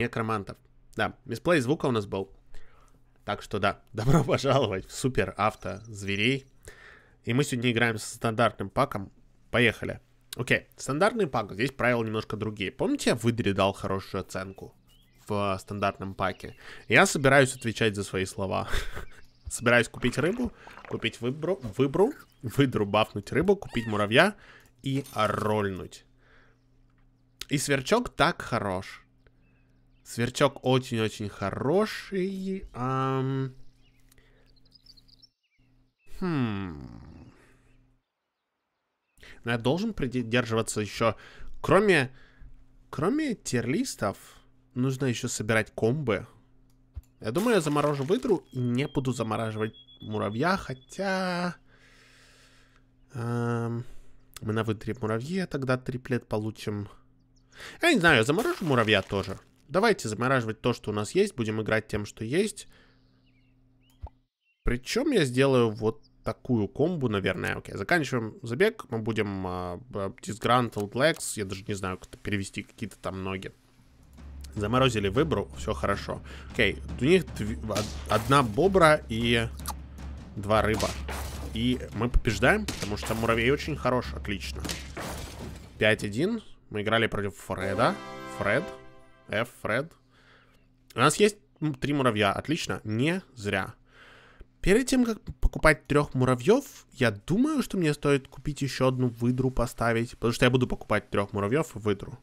некромантов. Да, мисплей звука у нас был. Так что да, добро пожаловать в супер авто зверей. И мы сегодня играем со стандартным паком. Поехали. Окей, стандартный пак. Здесь правила немножко другие. Помните, я выдре дал хорошую оценку в стандартном паке? Я собираюсь отвечать за свои слова. Собираюсь купить рыбу, купить выбру, выбру, выдру, бафнуть рыбу, купить муравья и рольнуть. И сверчок так хорош Сверчок очень-очень хороший. Эм... Хм. Но я должен придерживаться еще... Кроме... Кроме терлистов, нужно еще собирать комбы. Я думаю, я заморожу выдру и не буду замораживать муравья, хотя... Эм... Мы на выдре муравье тогда триплет получим. Я не знаю, я заморожу муравья тоже. Давайте замораживать то, что у нас есть. Будем играть тем, что есть. Причем я сделаю вот такую комбу, наверное. Окей, заканчиваем забег. Мы будем uh, Disgruntled Legs. Я даже не знаю, как перевести какие-то там ноги. Заморозили выбору, все хорошо. Окей, у них одна бобра и два рыба. И мы побеждаем, потому что муравей очень хорош, отлично. 5-1. Мы играли против Фреда. Фред. F, Fred, У нас есть три муравья, отлично, не зря. Перед тем, как покупать трех муравьев, я думаю, что мне стоит купить еще одну выдру поставить, потому что я буду покупать трех муравьев и выдру.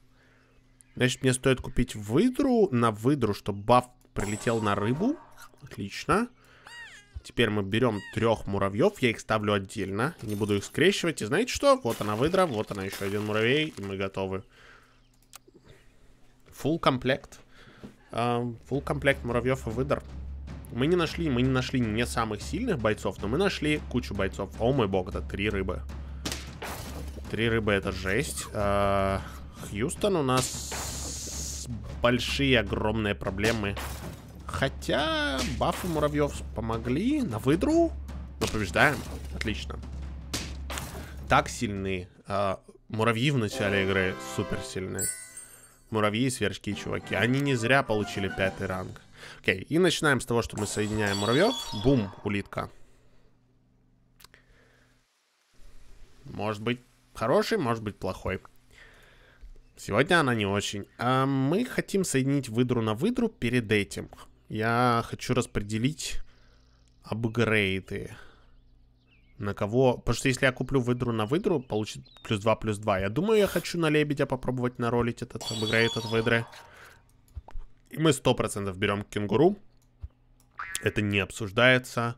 Значит, мне стоит купить выдру на выдру, чтобы баф прилетел на рыбу. Отлично. Теперь мы берем трех муравьев, я их ставлю отдельно, не буду их скрещивать. И знаете что? Вот она выдра, вот она еще один муравей, и мы готовы. Full комплект. Эм, full комплект муравьев и выдор. Мы не нашли, мы не нашли не самых сильных бойцов, но мы нашли кучу бойцов. О мой бог, это три рыбы. Три рыбы это жесть. Э, Хьюстон у нас большие, огромные проблемы. Хотя бафы муравьев помогли на выдру. Но побеждаем. Отлично. Так сильны. Э, муравьи в начале игры супер сильные муравьи и сверчки, чуваки. Они не зря получили пятый ранг. Окей, и начинаем с того, что мы соединяем муравьев. Бум, улитка. Может быть хороший, может быть плохой. Сегодня она не очень. А мы хотим соединить выдру на выдру перед этим. Я хочу распределить апгрейды на кого... Потому что если я куплю выдру на выдру, получит плюс 2, плюс 2. Я думаю, я хочу на лебедя попробовать наролить этот, обыграть этот выдры. И мы 100% берем кенгуру. Это не обсуждается.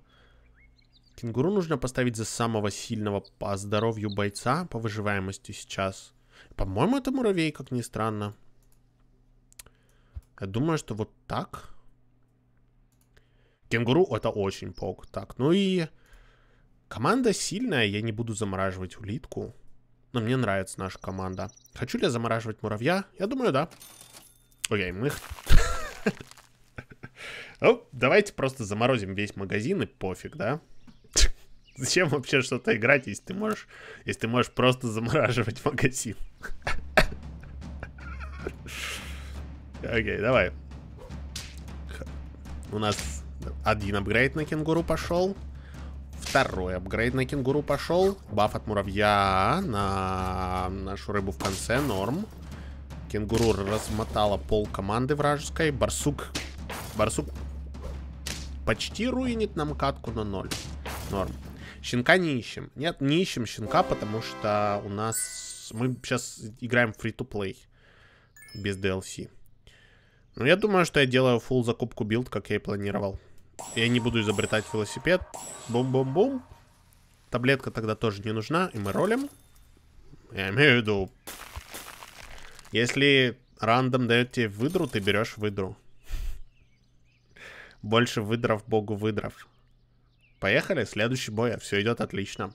Кенгуру нужно поставить за самого сильного по здоровью бойца, по выживаемости сейчас. По-моему, это муравей, как ни странно. Я думаю, что вот так. Кенгуру это очень пок. Так, ну и... Команда сильная, я не буду замораживать улитку. Но мне нравится наша команда. Хочу ли я замораживать муравья? Я думаю, да. Окей, мы их... Ну, давайте просто заморозим весь магазин и пофиг, да? Зачем вообще что-то играть, если ты можешь, если ты можешь просто замораживать магазин? Окей, давай. У нас один апгрейд на кенгуру пошел. Второй апгрейд на кенгуру пошел. Баф от муравья на нашу рыбу в конце. Норм. Кенгуру размотала пол команды вражеской. Барсук... Барсук почти руинит нам катку на ноль. Норм. Щенка не ищем. Нет, не ищем щенка, потому что у нас... Мы сейчас играем free-to-play. Без DLC. Но ну, я думаю, что я делаю full закупку билд, как я и планировал. Я не буду изобретать велосипед. Бум-бум-бум. Таблетка тогда тоже не нужна, и мы ролим. Я имею в виду... Если рандом дает тебе выдру, ты берешь выдру. Больше выдров богу выдров. Поехали, следующий бой, все идет отлично.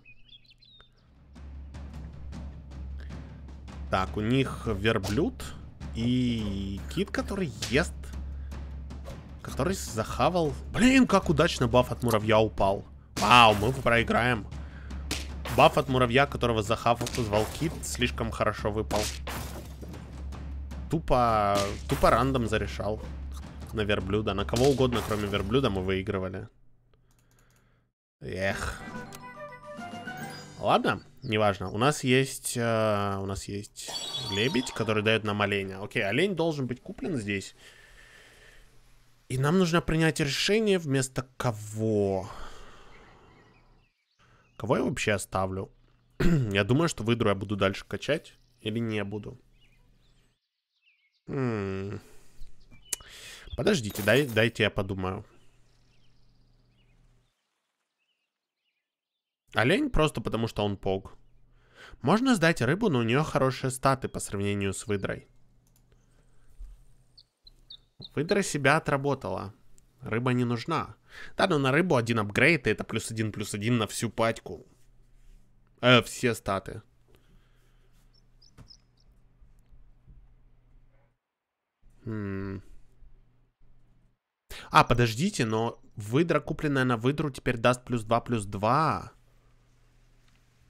Так, у них верблюд и кит, который ест который захавал... Блин, как удачно баф от муравья упал. Вау, мы проиграем. Баф от муравья, которого захавал кит, слишком хорошо выпал. Тупо... Тупо рандом зарешал. На верблюда. На кого угодно, кроме верблюда, мы выигрывали. Эх. Ладно, неважно. У нас есть... Э, у нас есть лебедь, который дает нам оленя. Окей, олень должен быть куплен здесь. И нам нужно принять решение вместо кого. Кого я вообще оставлю? я думаю, что выдру я буду дальше качать или не буду. М -м Подождите, дай, дайте я подумаю. Олень просто потому, что он пог. Можно сдать рыбу, но у нее хорошие статы по сравнению с выдрой. Выдра себя отработала. Рыба не нужна. Да, но на рыбу один апгрейд, и это плюс один, плюс один на всю пачку. Э, все статы. Хм. А, подождите, но выдра, купленная на выдру, теперь даст плюс 2, плюс 2.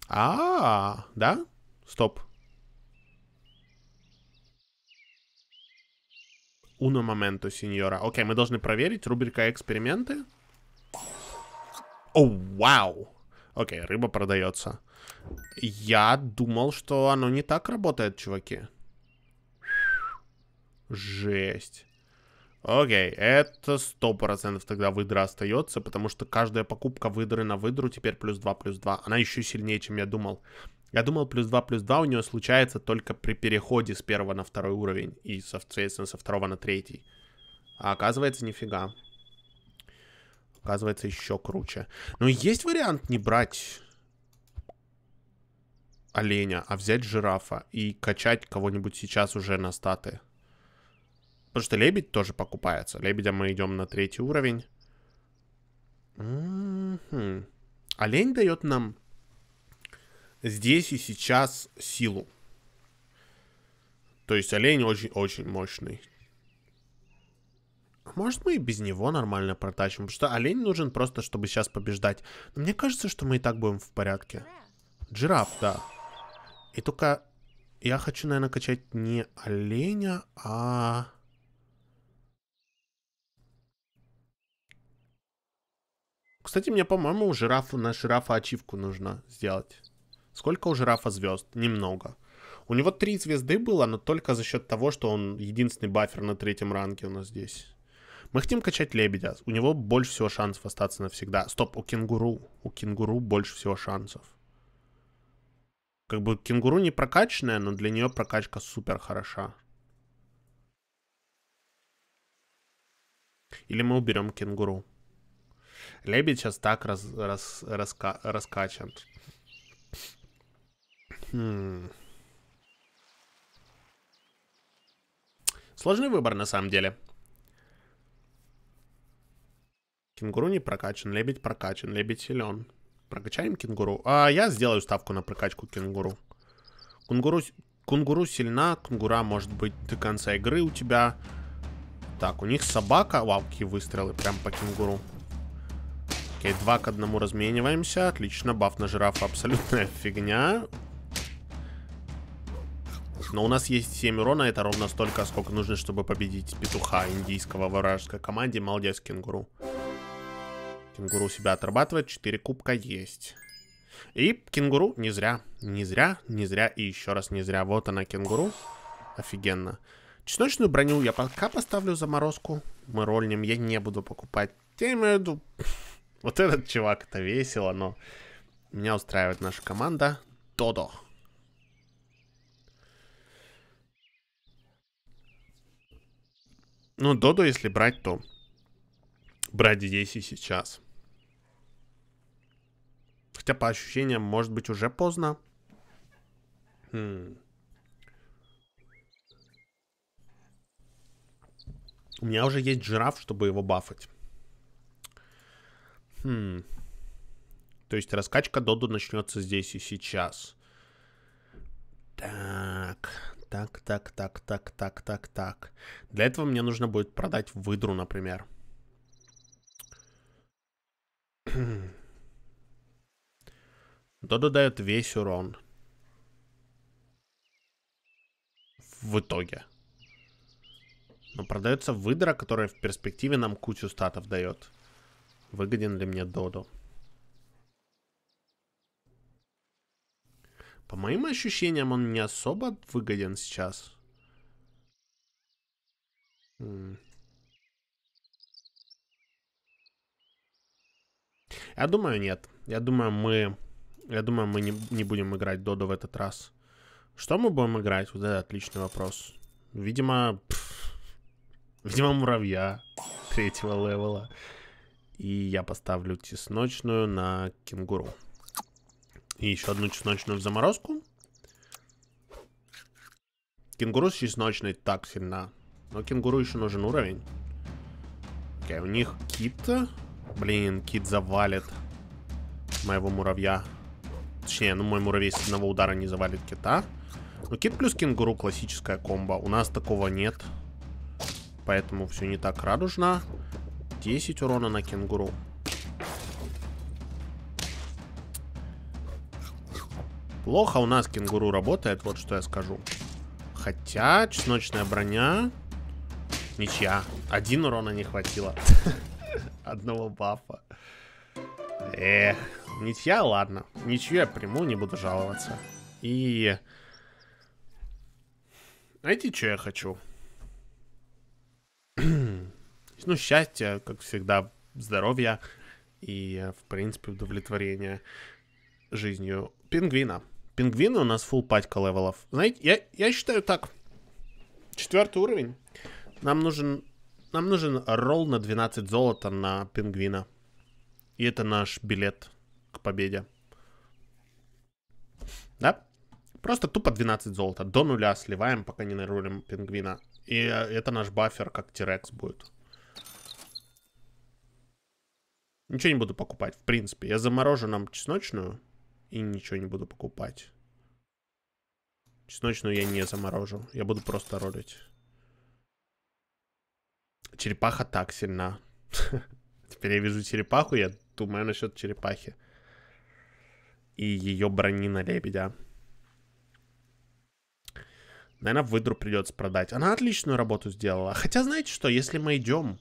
А, -а, -а да? Стоп. Uno momento, сеньора. Окей, мы должны проверить. Рубрика эксперименты. О, вау! Окей, рыба продается. Я думал, что оно не так работает, чуваки. Жесть. Окей, это сто процентов тогда выдра остается, потому что каждая покупка выдры на выдру теперь плюс 2, плюс 2. Она еще сильнее, чем я думал. Я думал, плюс 2, плюс 2 у нее случается только при переходе с первого на второй уровень и, соответственно, со второго на третий. А оказывается, нифига. Оказывается, еще круче. Но ну, есть вариант не брать оленя, а взять жирафа и качать кого-нибудь сейчас уже на статы. Потому что лебедь тоже покупается. Лебедя мы идем на третий уровень. М -м -м. Олень дает нам здесь и сейчас силу. То есть олень очень-очень мощный. А может, мы и без него нормально протащим, потому что олень нужен просто, чтобы сейчас побеждать. Но мне кажется, что мы и так будем в порядке. Жираф, да. И только я хочу, наверное, качать не оленя, а... Кстати, мне, по-моему, жирафу на жирафа ачивку нужно сделать. Сколько у жирафа звезд? Немного. У него три звезды было, но только за счет того, что он единственный бафер на третьем ранге у нас здесь. Мы хотим качать лебедя. У него больше всего шансов остаться навсегда. Стоп, у кенгуру. У кенгуру больше всего шансов. Как бы кенгуру не прокачанная, но для нее прокачка супер хороша. Или мы уберем кенгуру. Лебедь сейчас так раз, раз, раска, раскачан. Хм. Сложный выбор на самом деле. Кенгуру не прокачан, лебедь прокачан, лебедь силен. Прокачаем кенгуру. А я сделаю ставку на прокачку кенгуру. Кунгуру, кунгуру сильна, кунгура может быть до конца игры у тебя. Так, у них собака. Вау, какие выстрелы прям по кенгуру. Окей, два к одному размениваемся. Отлично, баф на жирафа абсолютная фигня. Но у нас есть 7 урона, это ровно столько, сколько нужно, чтобы победить петуха индийского в вражеской команде. Молодец, кенгуру. Кенгуру себя отрабатывает, 4 кубка есть. И кенгуру не зря, не зря, не зря и еще раз не зря. Вот она, кенгуру. Офигенно. Чесночную броню я пока поставлю заморозку. Мы рольнем, я не буду покупать. Я имею в виду... Вот этот чувак, это весело, но... Меня устраивает наша команда. Додо. Ну, Додо, если брать, то брать здесь и сейчас. Хотя по ощущениям, может быть, уже поздно. Хм. У меня уже есть жираф, чтобы его бафать. Хм. То есть раскачка Доду начнется здесь и сейчас. Так, так, так, так, так, так, так, так. Для этого мне нужно будет продать выдру, например. Додо дает весь урон. В итоге. Но продается выдра, которая в перспективе нам кучу статов дает. Выгоден ли мне Додо? По моим ощущениям, он не особо выгоден сейчас. Я думаю, нет. Я думаю, мы... Я думаю, мы не, не будем играть Додо в этот раз. Что мы будем играть? Вот это отличный вопрос. Видимо... Пфф, видимо, муравья третьего левела. И я поставлю тесночную на кенгуру. И еще одну чесночную в заморозку. Кенгуру с чесночной так сильно, Но кенгуру еще нужен уровень. Окей, у них кит. Блин, кит завалит моего муравья. Точнее, ну мой муравей с одного удара не завалит кита. Ну кит плюс кенгуру классическая комба. У нас такого нет. Поэтому все не так радужно. 10 урона на кенгуру. Плохо у нас кенгуру работает, вот что я скажу. Хотя, чесночная броня... Ничья. Один урона не хватило. Одного бафа. Эх, ничья, ладно. Ничью я приму, не буду жаловаться. И... Знаете, что я хочу? ну, счастье, как всегда, здоровье и, в принципе, удовлетворение жизнью пингвина пингвины у нас full патька левелов. Знаете, я, я считаю так. Четвертый уровень. Нам нужен, нам нужен ролл на 12 золота на пингвина. И это наш билет к победе. Да? Просто тупо 12 золота. До нуля сливаем, пока не нарулим пингвина. И э, это наш баффер как Тирекс будет. Ничего не буду покупать, в принципе. Я заморожу нам чесночную и ничего не буду покупать. Чесночную я не заморожу. Я буду просто ролить. Черепаха так сильна. Теперь я вижу черепаху, я думаю насчет черепахи. И ее брони на лебедя. Наверное, выдру придется продать. Она отличную работу сделала. Хотя, знаете что, если мы идем...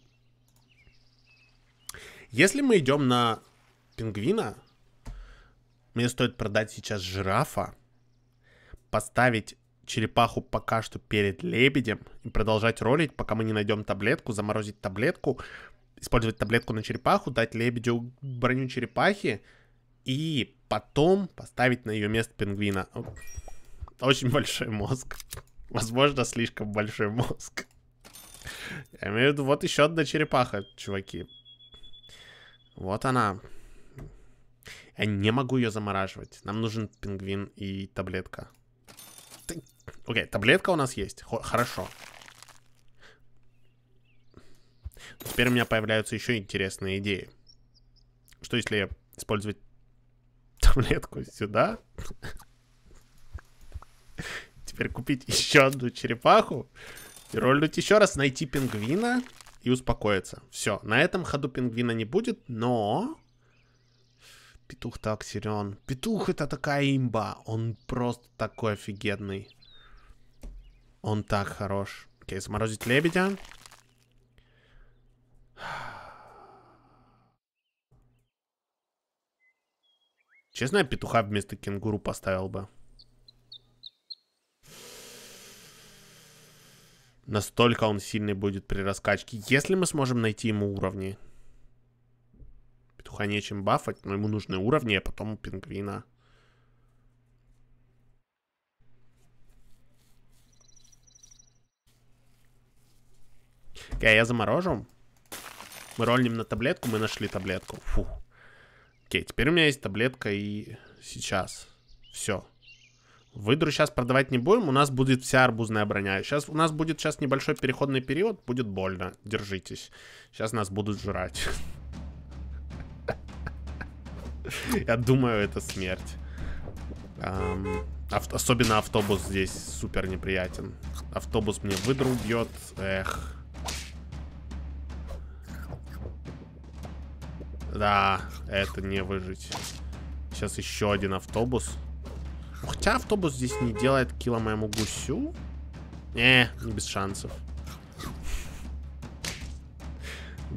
Если мы идем на пингвина, мне стоит продать сейчас жирафа, поставить черепаху пока что перед лебедем и продолжать ролить, пока мы не найдем таблетку, заморозить таблетку, использовать таблетку на черепаху, дать лебедю броню черепахи и потом поставить на ее место пингвина. Очень большой мозг. Возможно, слишком большой мозг. Я имею в виду, вот еще одна черепаха, чуваки. Вот она. Я не могу ее замораживать. Нам нужен пингвин и таблетка. Ты... Окей, таблетка у нас есть. Хо хорошо. Теперь у меня появляются еще интересные идеи. Что если использовать таблетку сюда? Теперь купить еще одну черепаху. И роллить еще раз, найти пингвина и успокоиться. Все, на этом ходу пингвина не будет, но Петух так силен. Петух это такая имба. Он просто такой офигенный. Он так хорош. Окей, заморозить лебедя. Честно, я петуха вместо кенгуру поставил бы. Настолько он сильный будет при раскачке, если мы сможем найти ему уровни. Пауха нечем бафать, но ему нужны уровни, а потом пингвина. Окей, а я заморожу. Мы рольнем на таблетку, мы нашли таблетку. Фу. Окей, теперь у меня есть таблетка и сейчас. Все. Выдру сейчас продавать не будем, у нас будет вся арбузная броня. Сейчас у нас будет сейчас небольшой переходный период, будет больно, держитесь. Сейчас нас будут жрать. Я думаю, это смерть. особенно автобус здесь супер неприятен. Автобус мне выдру бьет. Эх. Да, это не выжить. Сейчас еще один автобус. Хотя автобус здесь не делает кило моему гусю. не э, без шансов.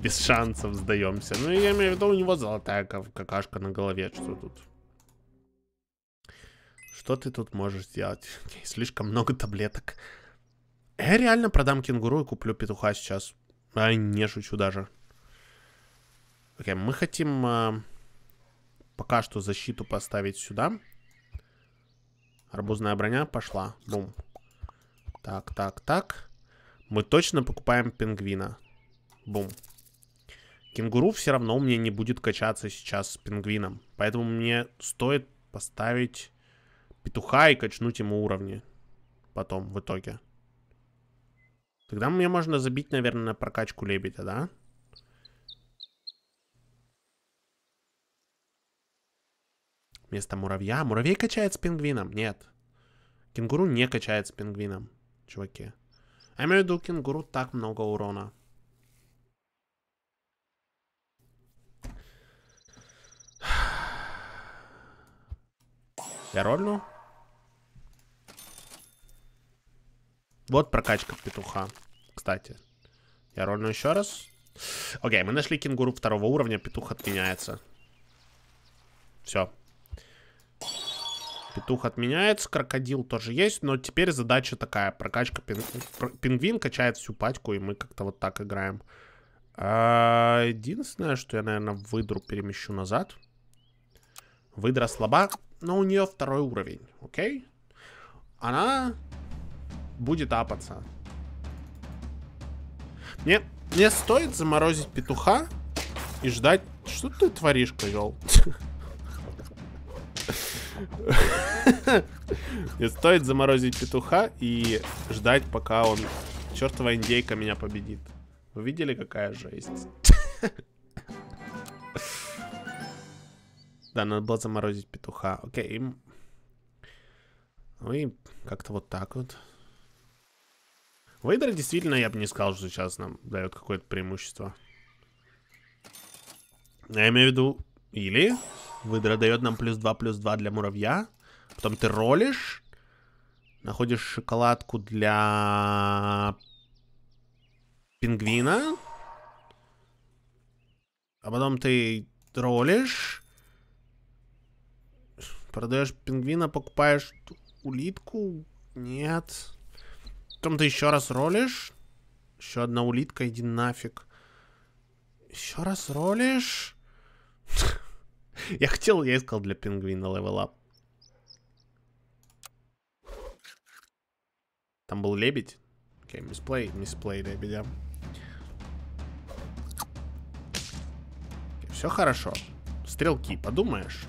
без шансов сдаемся. Ну, я имею в виду, у него золотая какашка на голове. Что тут? Что ты тут можешь сделать? Слишком много таблеток. Я э, реально продам кенгуру и куплю петуха сейчас. А не шучу даже. Окей, мы хотим э, пока что защиту поставить сюда. Арбузная броня пошла. Бум. Так, так, так. Мы точно покупаем пингвина. Бум. Кенгуру все равно у меня не будет качаться сейчас с пингвином. Поэтому мне стоит поставить петуха и качнуть ему уровни. Потом, в итоге. Тогда мне можно забить, наверное, на прокачку лебедя, да? Вместо муравья. Муравей качает с пингвином. Нет. Кенгуру не качает с пингвином, чуваки. Я имею в виду, кенгуру так много урона. Я рольну? Вот прокачка петуха. Кстати. Я рольну еще раз. Окей, мы нашли кенгуру второго уровня. Петух отменяется. Все. Петух отменяется. Крокодил тоже есть. Но теперь задача такая. Прокачка пин... пингвин качает всю пачку. И мы как-то вот так играем. А, единственное, что я, наверное, выдру перемещу назад. Выдра слаба но у нее второй уровень, окей? Она будет апаться. Мне, мне стоит заморозить петуха и ждать... Что ты творишь, козел? Не стоит заморозить петуха и ждать, пока он... Чертова индейка меня победит. Вы видели, какая жесть? Да, надо было заморозить петуха. Окей. Ну и как-то вот так вот. Вейдер действительно, я бы не сказал, что сейчас нам дает какое-то преимущество. Ну, я имею в виду... Или... Выдра дает нам плюс 2, плюс 2 для муравья. Потом ты ролишь. Находишь шоколадку для... Пингвина. А потом ты ролишь. Продаешь пингвина, покупаешь улитку? Нет. Потом ты еще раз ролишь? Еще одна улитка, иди нафиг. Еще раз ролишь? Я хотел, я искал для пингвина левелап. Там был лебедь. Окей, мисплей, мисплей лебедя. все хорошо. Стрелки, подумаешь.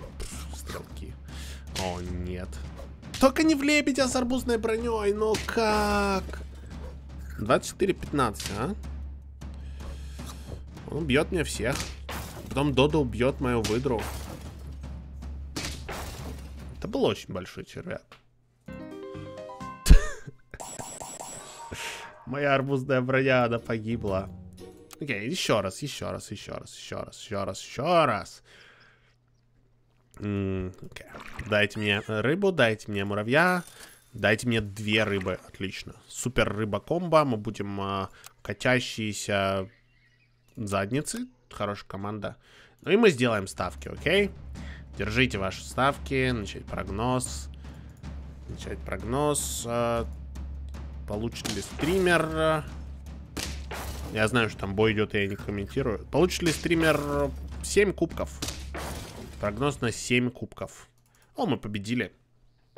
О, нет. Только не в лебедя а с арбузной броней, но ну как? 24-15, а? Он бьет меня всех. Потом Додо убьет мою выдру. Это был очень большой червяк. Моя арбузная броня, она погибла. Окей, еще раз, еще раз, еще раз, еще раз, еще раз, еще раз. Okay. Дайте мне э, рыбу, дайте мне муравья, дайте мне две рыбы. Отлично. Супер рыба комбо. Мы будем а, катящиеся задницы. Хорошая команда. Ну и мы сделаем ставки, окей? Okay? Держите ваши ставки. Начать прогноз. Начать прогноз. А, получит ли стример? Я знаю, что там бой идет, я не комментирую. Получит ли стример 7 кубков? Прогноз на 7 кубков. О, мы победили.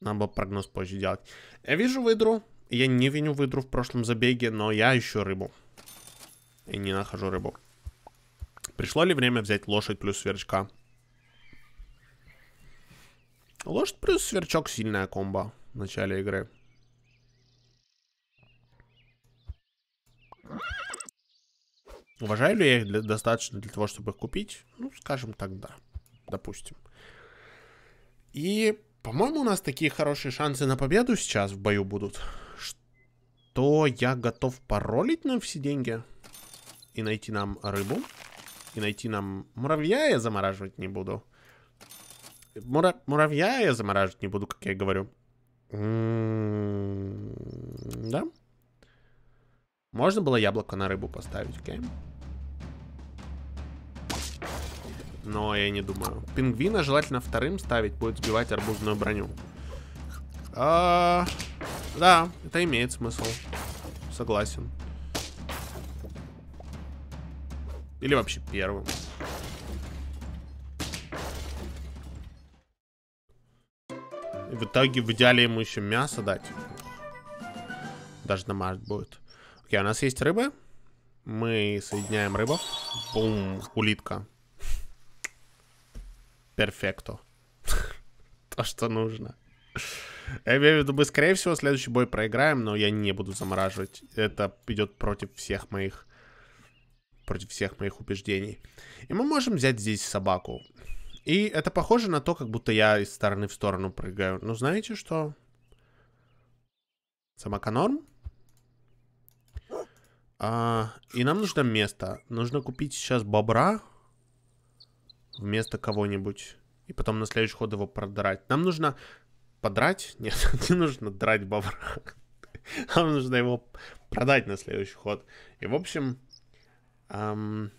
Нам было прогноз позже делать. Я вижу выдру. Я не виню выдру в прошлом забеге, но я ищу рыбу. И не нахожу рыбу. Пришло ли время взять лошадь плюс сверчка? Лошадь плюс сверчок сильная комба в начале игры. Уважаю ли я их для, достаточно для того, чтобы их купить? Ну, скажем так, да. Допустим. И, по-моему, у нас такие хорошие шансы на победу сейчас в бою будут, что я готов паролить нам все деньги и найти нам рыбу, и найти нам муравья я замораживать не буду. Мура... Муравья я замораживать не буду, как я говорю. М -м -м да? Можно было яблоко на рыбу поставить, окей? Но я не думаю. Пингвина желательно вторым ставить, будет сбивать арбузную броню. А, да, это имеет смысл. Согласен. Или вообще первым. И в итоге в идеале ему еще мясо дать. Даже намажет будет. Окей, у нас есть рыбы. Мы соединяем рыбу. Бум, улитка. Перфекто. То, что нужно. Я имею в виду, мы, скорее всего, следующий бой проиграем, но я не буду замораживать. Это идет против всех моих... Против всех моих убеждений. И мы можем взять здесь собаку. И это похоже на то, как будто я из стороны в сторону прыгаю. Но знаете что? Собака норм? А, и нам нужно место. Нужно купить сейчас бобра вместо кого-нибудь. И потом на следующий ход его продрать. Нам нужно подрать? Нет, не нужно драть бобра. Нам нужно его продать на следующий ход. И, в общем, эм,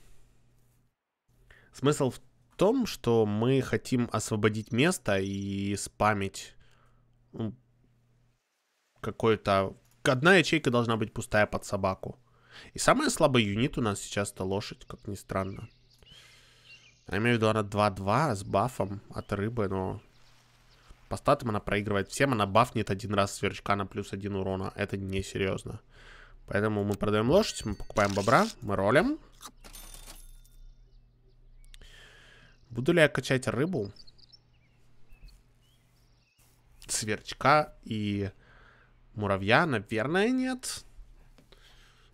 смысл в том, что мы хотим освободить место и спамить ну, то Одна ячейка должна быть пустая под собаку. И самая слабая юнит у нас сейчас это лошадь, как ни странно. Я имею в виду, она 2-2 с бафом от рыбы, но по статам она проигрывает всем. Она бафнет один раз сверчка на плюс один урона. Это не серьезно. Поэтому мы продаем лошадь, мы покупаем бобра, мы ролим. Буду ли я качать рыбу? Сверчка и муравья, наверное, нет.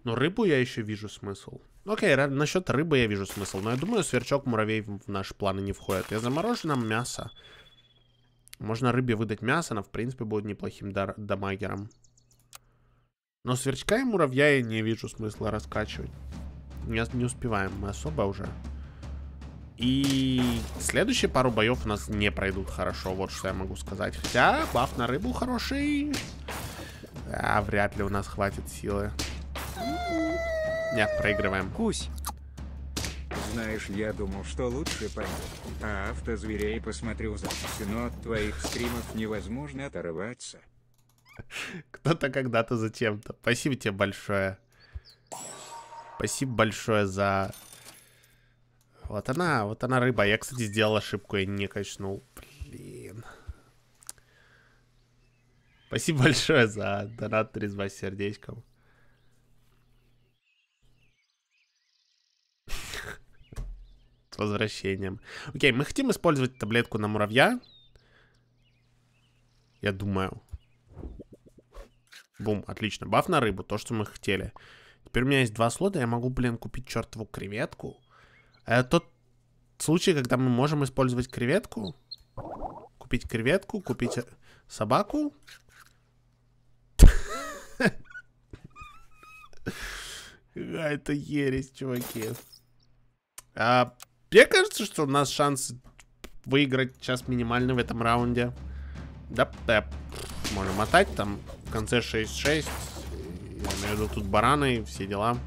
Но рыбу я еще вижу смысл. Ну, окей, насчет рыбы я вижу смысл. Но я думаю, сверчок, муравей в наши планы не входит. Я заморожу нам мясо. Можно рыбе выдать мясо, она, в принципе, будет неплохим дамагером. Но сверчка и муравья я не вижу смысла раскачивать. Не, не успеваем мы особо уже. И следующие пару боев у нас не пройдут хорошо, вот что я могу сказать. Хотя баф на рыбу хороший. А вряд ли у нас хватит силы. Не, проигрываем. Кусь. Знаешь, я думал, что лучше понять. А автозверей посмотрю записи, но от твоих стримов невозможно оторваться. Кто-то когда-то зачем-то. Спасибо тебе большое. Спасибо большое за... Вот она, вот она рыба. Я, кстати, сделал ошибку, я не качнул. Блин. Спасибо большое за донат 32 сердечком. с возвращением. Окей, мы хотим использовать таблетку на муравья. Я думаю. Бум, отлично. Баф на рыбу, то, что мы хотели. Теперь у меня есть два слота, я могу, блин, купить чертову креветку. Это тот случай, когда мы можем использовать креветку. Купить креветку, купить э, собаку. Это ересь, чуваки. А, мне кажется, что у нас шанс выиграть сейчас минимально в этом раунде. Да, да. Можем мотать там. В конце 6-6. Я имею в виду тут бараны и все дела.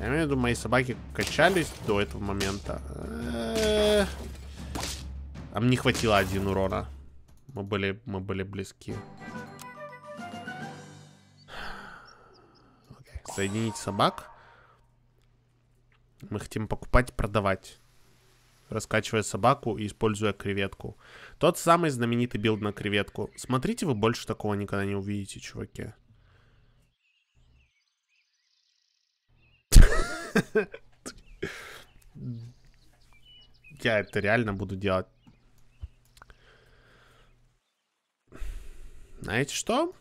Я имею в виду, мои собаки качались до этого момента. А мне хватило один урона. Мы были, мы были близки. Соедините собак. Мы хотим покупать, продавать, раскачивая собаку и используя креветку. Тот самый знаменитый билд на креветку. Смотрите, вы больше такого никогда не увидите, чуваки. Я это реально буду делать. Знаете что?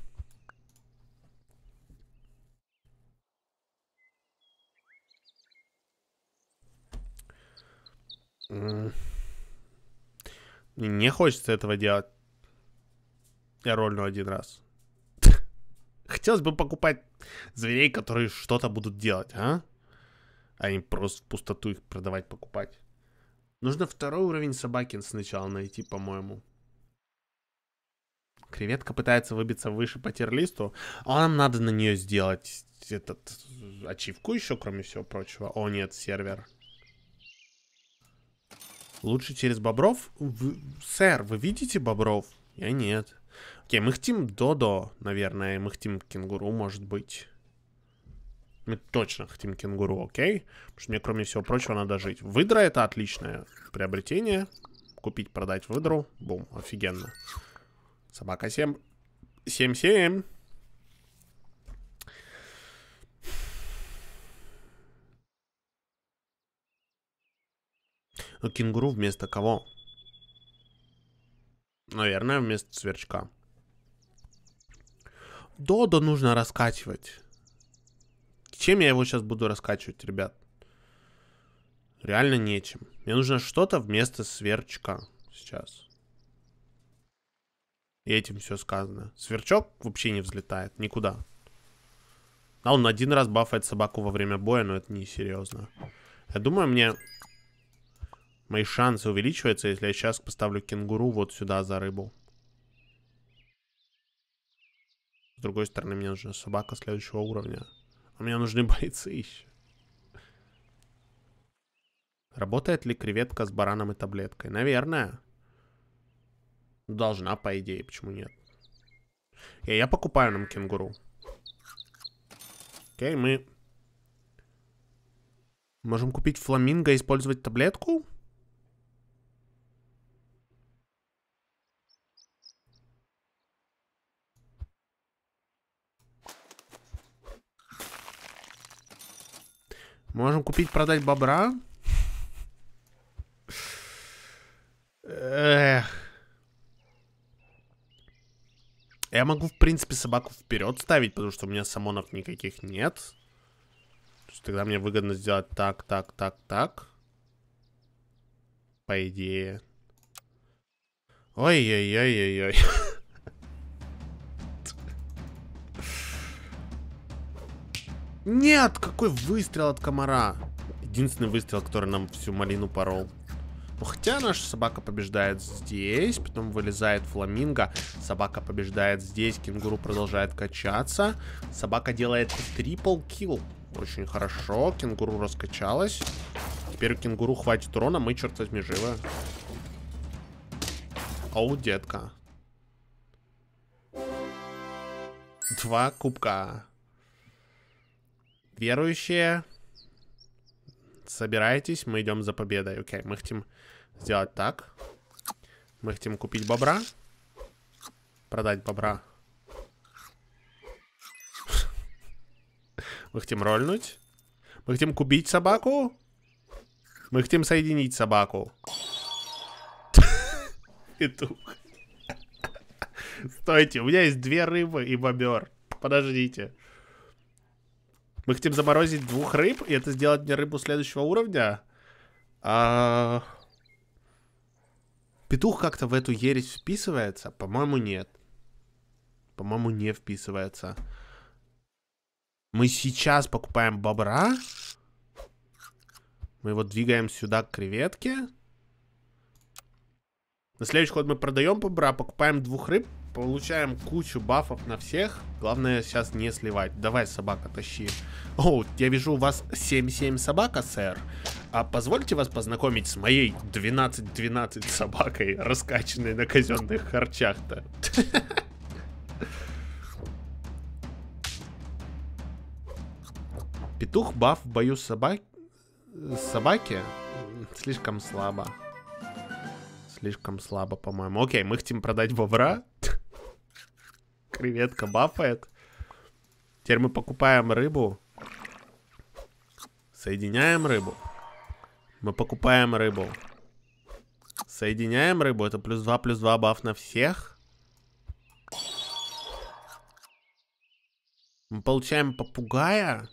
Не хочется этого делать. Я рольну один раз. Хотелось бы покупать зверей, которые что-то будут делать, а? А не просто в пустоту их продавать, покупать. Нужно второй уровень собакин сначала найти, по-моему. Креветка пытается выбиться выше по терлисту, а нам надо на нее сделать этот э, ачивку еще, кроме всего прочего. О нет, сервер. Лучше через бобров? В... Сэр, вы видите бобров? Я нет. Окей, мы хотим Додо, наверное. Мы хотим кенгуру, может быть. Мы точно хотим кенгуру, окей? Потому что мне, кроме всего прочего, надо жить. Выдра это отличное приобретение. Купить, продать выдру. Бум, офигенно. Собака 7. 7-7. кенгуру вместо кого? Наверное, вместо сверчка. Додо нужно раскачивать. Чем я его сейчас буду раскачивать, ребят? Реально нечем. Мне нужно что-то вместо сверчка сейчас. И этим все сказано. Сверчок вообще не взлетает никуда. А он один раз бафает собаку во время боя, но это не серьезно. Я думаю, мне Мои шансы увеличиваются, если я сейчас поставлю кенгуру вот сюда за рыбу. С другой стороны, мне нужна собака следующего уровня. А мне нужны бойцы еще. Работает ли креветка с бараном и таблеткой? Наверное. Должна, по идее, почему нет? И я покупаю нам кенгуру. Окей, мы... Можем купить фламинго и использовать таблетку? Можем купить, продать бобра. Эх. Я могу, в принципе, собаку вперед ставить, потому что у меня самонов никаких нет. То есть тогда мне выгодно сделать так, так, так, так. По идее. Ой-ой-ой-ой-ой. Нет, какой выстрел от комара. Единственный выстрел, который нам всю малину порол. Ну, хотя наша собака побеждает здесь, потом вылезает фламинго, собака побеждает здесь, кенгуру продолжает качаться, собака делает трипл килл. Очень хорошо, кенгуру раскачалась. Теперь у кенгуру хватит урона, мы, черт возьми, живы. Оу, а детка. Два кубка. Верующие, собирайтесь, мы идем за победой. Окей, okay, мы хотим сделать так. Мы хотим купить бобра. Продать бобра. Мы хотим рольнуть. Мы хотим купить собаку. Мы хотим соединить собаку. Петух. Стойте, у меня есть две рыбы и бобер. Подождите. Мы хотим заморозить двух рыб, и это сделать мне рыбу следующего уровня. А... Петух как-то в эту ересь вписывается? По-моему, нет. По-моему, не вписывается. Мы сейчас покупаем бобра. Мы его двигаем сюда к креветке. На следующий ход мы продаем бобра, покупаем двух рыб, Получаем кучу бафов на всех. Главное сейчас не сливать. Давай, собака, тащи. О, я вижу у вас 7-7 собака, сэр. А позвольте вас познакомить с моей 12-12 собакой, раскачанной на казенных харчах-то. Петух баф в бою собаки... Собаки? Слишком слабо. Слишком слабо, по-моему. Окей, мы хотим продать бобра. Креветка бафает. Теперь мы покупаем рыбу. Соединяем рыбу. Мы покупаем рыбу. Соединяем рыбу. Это плюс 2, плюс 2 баф на всех. Мы получаем попугая,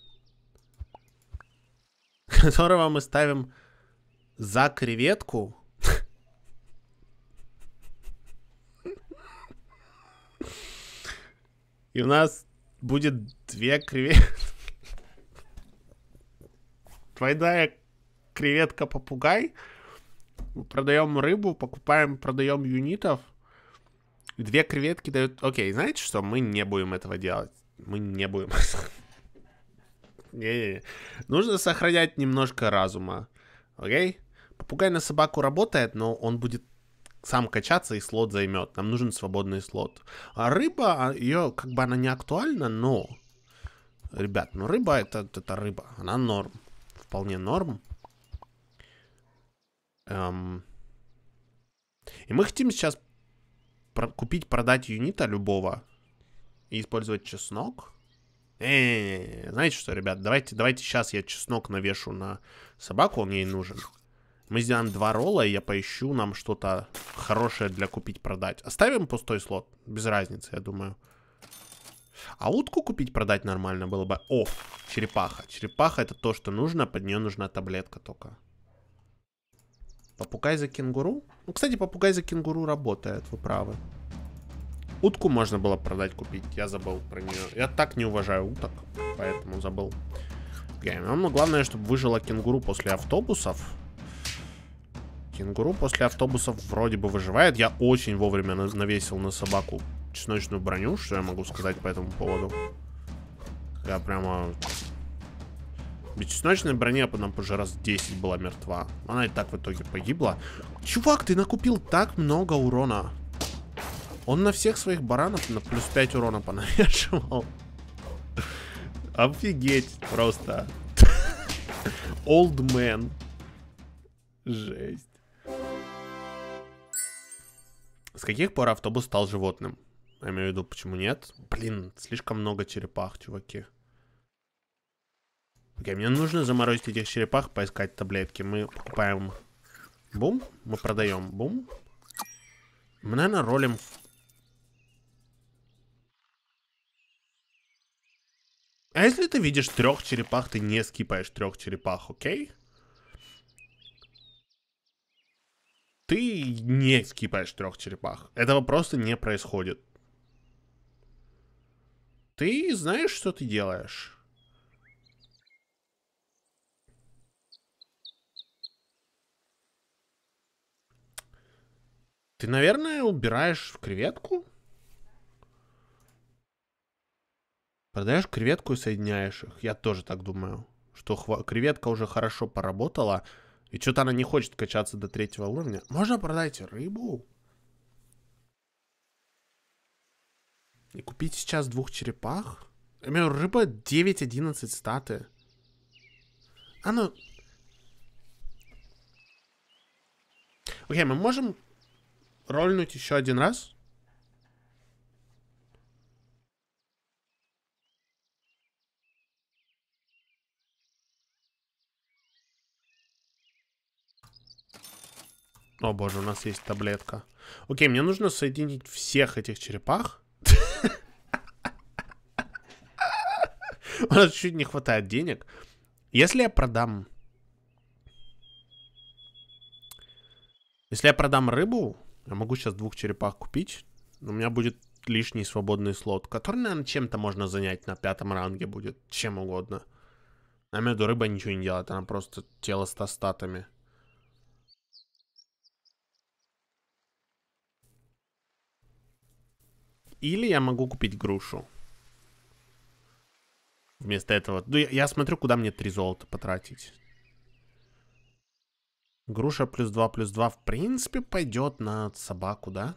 которого мы ставим за креветку. И у нас будет две креветки. Двойная креветка-попугай. Продаем рыбу, покупаем, продаем юнитов. Две креветки дают... Окей, знаете что? Мы не будем этого делать. Мы не будем. Не-не-не. Нужно сохранять немножко разума. Окей? Попугай на собаку работает, но он будет сам качаться и слот займет. Нам нужен свободный слот. А рыба, а, ее как бы она не актуальна, но... Ребят, ну рыба это, это рыба. Она норм. Вполне норм. Эм... И мы хотим сейчас про купить, продать юнита любого и использовать чеснок. Э -э -э, знаете что, ребят, давайте, давайте сейчас я чеснок навешу на собаку, он ей нужен. Мы сделаем два ролла, и я поищу нам что-то хорошее для купить-продать. Оставим пустой слот, без разницы, я думаю. А утку купить-продать нормально было бы. О, черепаха. Черепаха это то, что нужно, под нее нужна таблетка только. Попугай за кенгуру? Ну, кстати, попугай за кенгуру работает, вы правы. Утку можно было продать, купить. Я забыл про нее. Я так не уважаю уток, поэтому забыл. Гейм. Ну, главное, чтобы выжила кенгуру после автобусов. Кенгуру после автобусов вроде бы выживает. Я очень вовремя навесил на собаку чесночную броню, что я могу сказать по этому поводу. Я прямо... Без чесночной брони я потом уже раз 10 была мертва. Она и так в итоге погибла. Чувак, ты накупил так много урона. Он на всех своих баранов на плюс 5 урона понавешивал. Офигеть просто. Old man. Жесть. С каких пор автобус стал животным? Я имею в виду, почему нет? Блин, слишком много черепах, чуваки. Окей, мне нужно заморозить этих черепах, поискать таблетки. Мы покупаем бум, мы продаем бум. Мы, наверное, ролим... А если ты видишь трех черепах, ты не скипаешь трех черепах, окей? Okay? ты не скипаешь трех черепах. Этого просто не происходит. Ты знаешь, что ты делаешь. Ты, наверное, убираешь креветку? Продаешь креветку и соединяешь их. Я тоже так думаю, что хва- креветка уже хорошо поработала, и что-то она не хочет качаться до третьего уровня. Можно продать рыбу? И купить сейчас двух черепах? Я имею рыба 9-11 статы. А ну... Окей, мы можем рольнуть еще один раз? О боже, у нас есть таблетка. Окей, мне нужно соединить всех этих черепах. У нас чуть не хватает денег. Если я продам... Если я продам рыбу, я могу сейчас двух черепах купить. У меня будет лишний свободный слот, который, наверное, чем-то можно занять на пятом ранге будет. Чем угодно. А между рыба ничего не делает, она просто тело с тостатами. Или я могу купить грушу. Вместо этого. Ну, я, я смотрю, куда мне 3 золота потратить. Груша плюс 2 плюс 2 в принципе пойдет на собаку, да?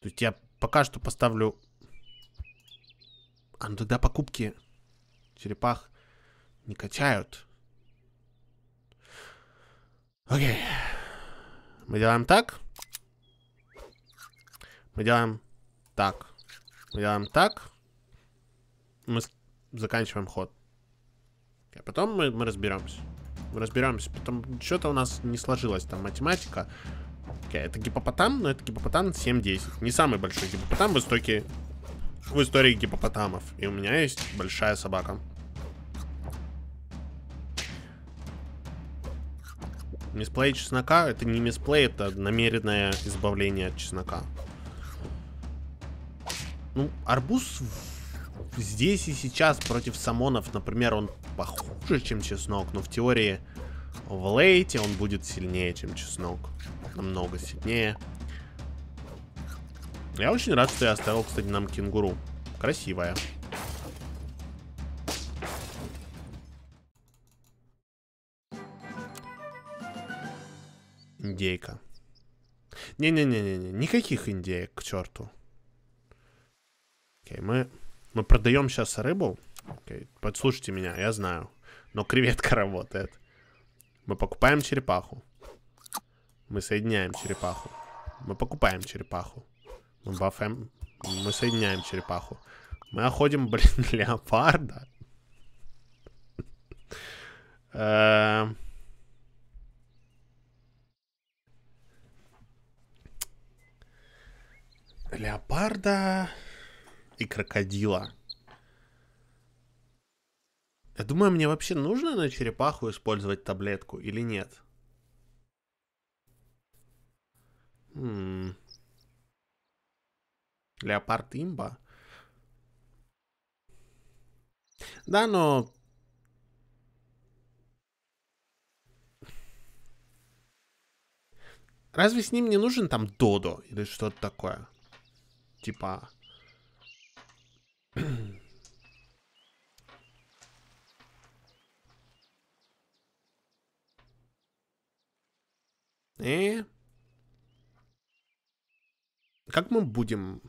То есть я пока что поставлю... А, ну тогда покупки черепах не качают. Окей. Мы делаем так. Мы делаем так. Делаем так. Мы заканчиваем ход. А потом мы, мы разберемся. Мы разберемся. Потом что-то у нас не сложилось. Там математика. Окей, это гипопотам, но это гипопотам 7-10. Не самый большой гипопотам в истории. В истории гипопотамов. И у меня есть большая собака. Мисплей чеснока. Это не мисплей, это намеренное избавление от чеснока. Ну, арбуз здесь и сейчас против самонов, например, он похуже, чем чеснок, но в теории в лейте он будет сильнее, чем чеснок. Намного сильнее. Я очень рад, что я оставил, кстати, нам кенгуру. Красивая. Индейка. Не-не-не-не, не никаких индеек, к черту okay, мы, мы продаем сейчас рыбу. Окей, okay, подслушайте меня, я знаю. Но креветка работает. Мы покупаем черепаху. Мы соединяем черепаху. Мы покупаем черепаху. Мы бафаем... Мы соединяем черепаху. Мы охотим, блин, леопарда. Эм. Леопарда и крокодила. Я думаю, мне вообще нужно на черепаху использовать таблетку или нет? Хм. Леопард имба? Да, но... Разве с ним не нужен там Додо или что-то такое? Типа... И... Как мы будем...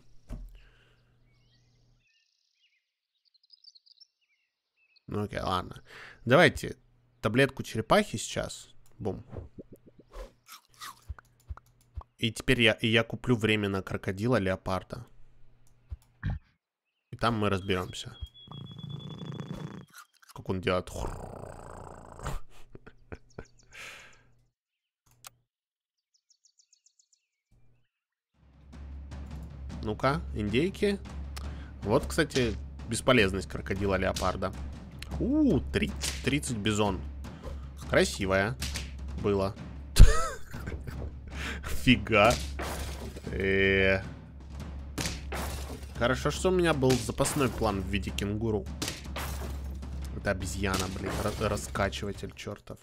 Ну окей, ладно. Давайте таблетку черепахи сейчас. Бум. И теперь я, и я куплю время на крокодила леопарда там мы разберемся. Как он делает. Ну-ка, индейки. Вот, кстати, бесполезность крокодила-леопарда. У, 30, 30 бизон. Красивая было. Фига. Эээ. Хорошо, что у меня был запасной план в виде кенгуру. Это обезьяна, блин, раскачиватель чертов.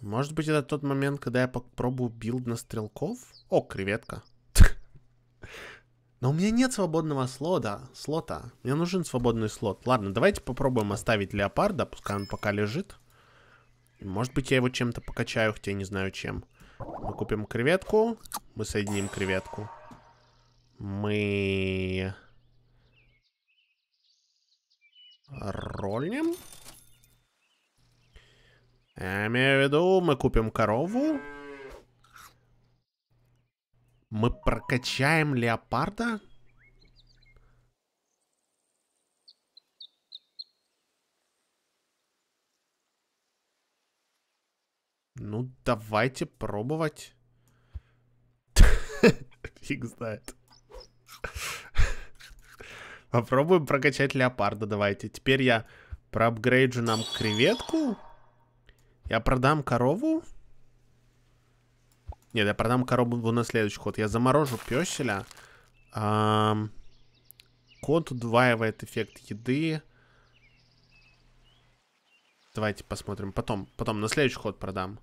Может быть, это тот момент, когда я попробую билд на стрелков? О, креветка. Но у меня нет свободного слота. слота. Мне нужен свободный слот. Ладно, давайте попробуем оставить леопарда, пускай он пока лежит. Может быть, я его чем-то покачаю, хотя не знаю чем. Мы купим креветку. Мы соединим креветку. Мы... Рольнем. Я имею в виду, мы купим корову. Мы прокачаем леопарда? Ну, давайте пробовать. Фиг знает. Попробуем прокачать леопарда, давайте. Теперь я проапгрейджу нам креветку. Я продам корову. Нет, я продам корову на следующий ход. Я заморожу пёселя. Эм, кот удваивает эффект еды. Давайте посмотрим. Потом, потом на следующий ход продам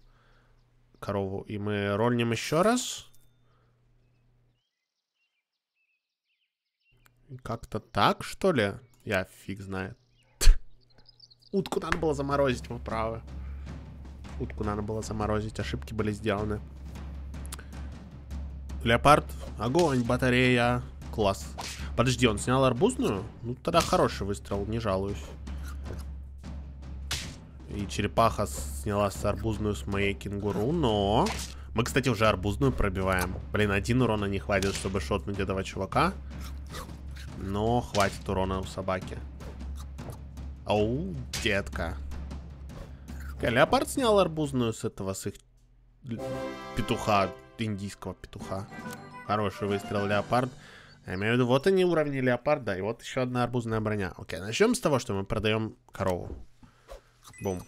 корову. И мы рольнем еще раз. Как-то так, что ли? Я фиг знает. Утку надо было заморозить, вы правы. Утку надо было заморозить, ошибки были сделаны. Леопард, огонь, батарея. Класс. Подожди, он снял арбузную? Ну, тогда хороший выстрел, не жалуюсь. И черепаха сняла с арбузную с моей кенгуру, но... Мы, кстати, уже арбузную пробиваем. Блин, один урона не хватит, чтобы шотнуть этого чувака. Но хватит урона у собаки. Оу, детка. Леопард снял арбузную с этого, с их петуха, индийского петуха. Хороший выстрел леопард. Я имею в виду, вот они уровни леопарда, и вот еще одна арбузная броня. Окей, начнем с того, что мы продаем корову. Бум.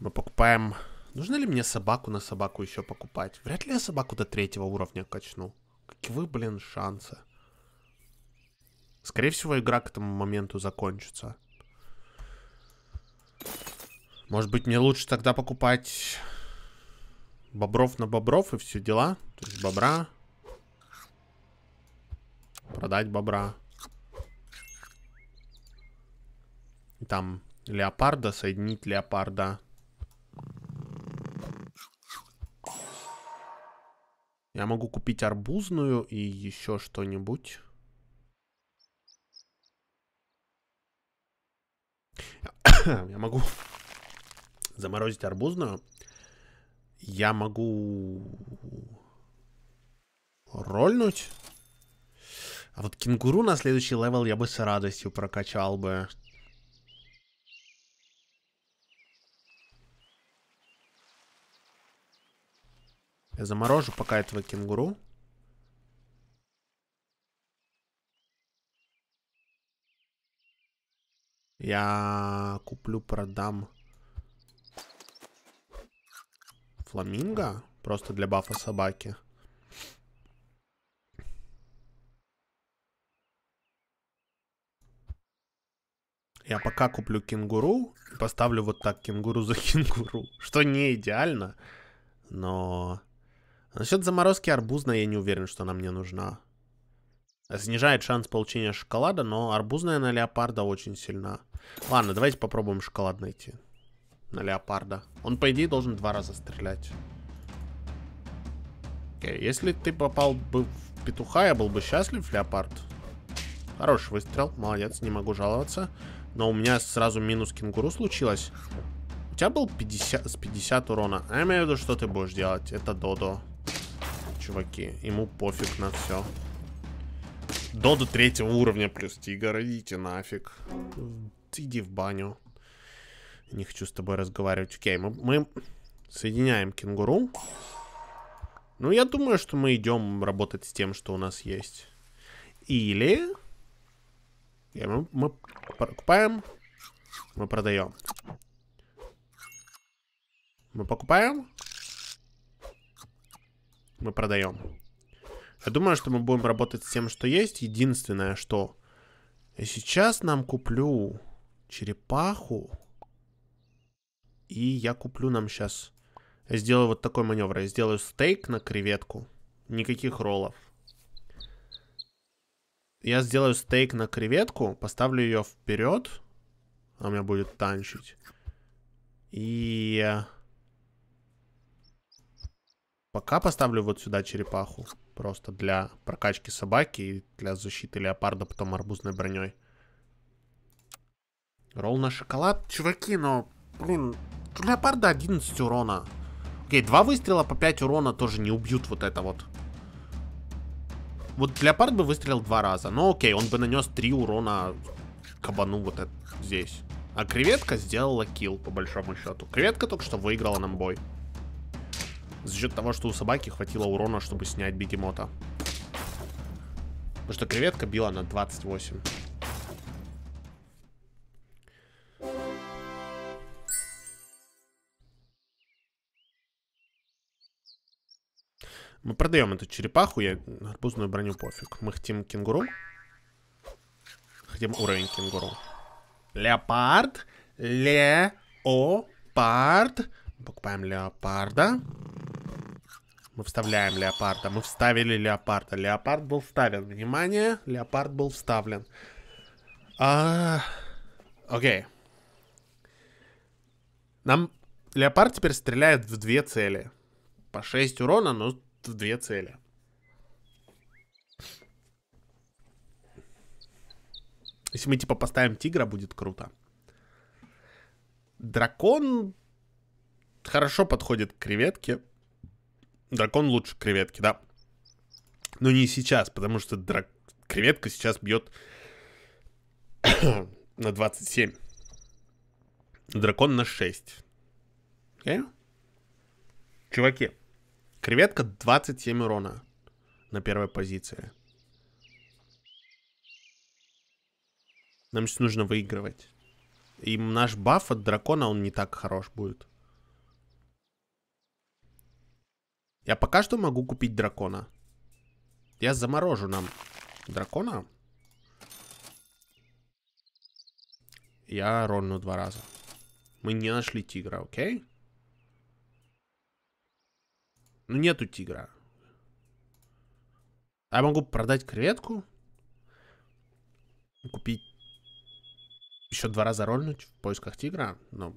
Мы покупаем... Нужно ли мне собаку на собаку еще покупать? Вряд ли я собаку до третьего уровня качну. Каковы, блин, шансы? Скорее всего, игра к этому моменту закончится. Может быть, мне лучше тогда покупать бобров на бобров и все дела. То есть бобра. Продать бобра. И там Леопарда, соединить леопарда. Я могу купить арбузную и еще что-нибудь. Я могу заморозить арбузную. Я могу рольнуть. А вот кенгуру на следующий левел я бы с радостью прокачал бы. Я заморожу пока этого кенгуру. Я куплю, продам фламинго. Просто для бафа собаки. Я пока куплю кенгуру и поставлю вот так кенгуру за кенгуру. Что не идеально, но Насчет заморозки арбузная я не уверен, что она мне нужна. Снижает шанс получения шоколада, но арбузная на леопарда очень сильна. Ладно, давайте попробуем шоколад найти. На леопарда. Он, по идее, должен два раза стрелять. Окей, если ты попал бы в петуха, я был бы счастлив, леопард. Хороший выстрел, молодец, не могу жаловаться. Но у меня сразу минус кенгуру случилось. У тебя был 50, с 50 урона. А я имею в виду, что ты будешь делать. Это Додо чуваки. Ему пофиг на все. До до третьего уровня плюс тигр, идите нафиг. Иди в баню. Не хочу с тобой разговаривать. Окей, мы, мы соединяем кенгуру. Ну, я думаю, что мы идем работать с тем, что у нас есть. Или... Okay, мы, мы покупаем, мы продаем. Мы покупаем, мы продаем. Я думаю, что мы будем работать с тем, что есть. Единственное, что я сейчас нам куплю черепаху. И я куплю нам сейчас... Я сделаю вот такой маневр. Я сделаю стейк на креветку. Никаких роллов. Я сделаю стейк на креветку, поставлю ее вперед. А у меня будет танчить. И... Пока поставлю вот сюда черепаху. Просто для прокачки собаки и для защиты леопарда потом арбузной броней. Ролл на шоколад? Чуваки, но, блин, у леопарда 11 урона. Окей, два выстрела по 5 урона тоже не убьют вот это вот. Вот леопард бы выстрелил два раза. Но окей, он бы нанес 3 урона кабану вот это здесь. А креветка сделала килл, по большому счету. Креветка только что выиграла нам бой. За счет того, что у собаки хватило урона, чтобы снять бегемота. Потому что креветка била на 28. Мы продаем эту черепаху, я арбузную броню пофиг. Мы хотим кенгуру. Хотим уровень кенгуру. Леопард. Леопард. Покупаем леопарда. Мы вставляем леопарда. Мы вставили леопарда. Леопард был вставлен. Внимание, леопард был вставлен. А... Окей. Нам леопард теперь стреляет в две цели. По 6 урона, но в две цели. Если мы типа поставим тигра, будет круто. Дракон хорошо подходит к креветке. Дракон лучше креветки, да. Но не сейчас, потому что драк... креветка сейчас бьет на 27. Дракон на 6. Okay? Чуваки, креветка 27 урона на первой позиции. Нам сейчас нужно выигрывать. И наш баф от дракона, он не так хорош будет. Я пока что могу купить дракона. Я заморожу нам дракона. Я ронну два раза. Мы не нашли тигра, окей? Ну нету тигра. А я могу продать креветку. Купить еще два раза рольнуть в поисках тигра. Но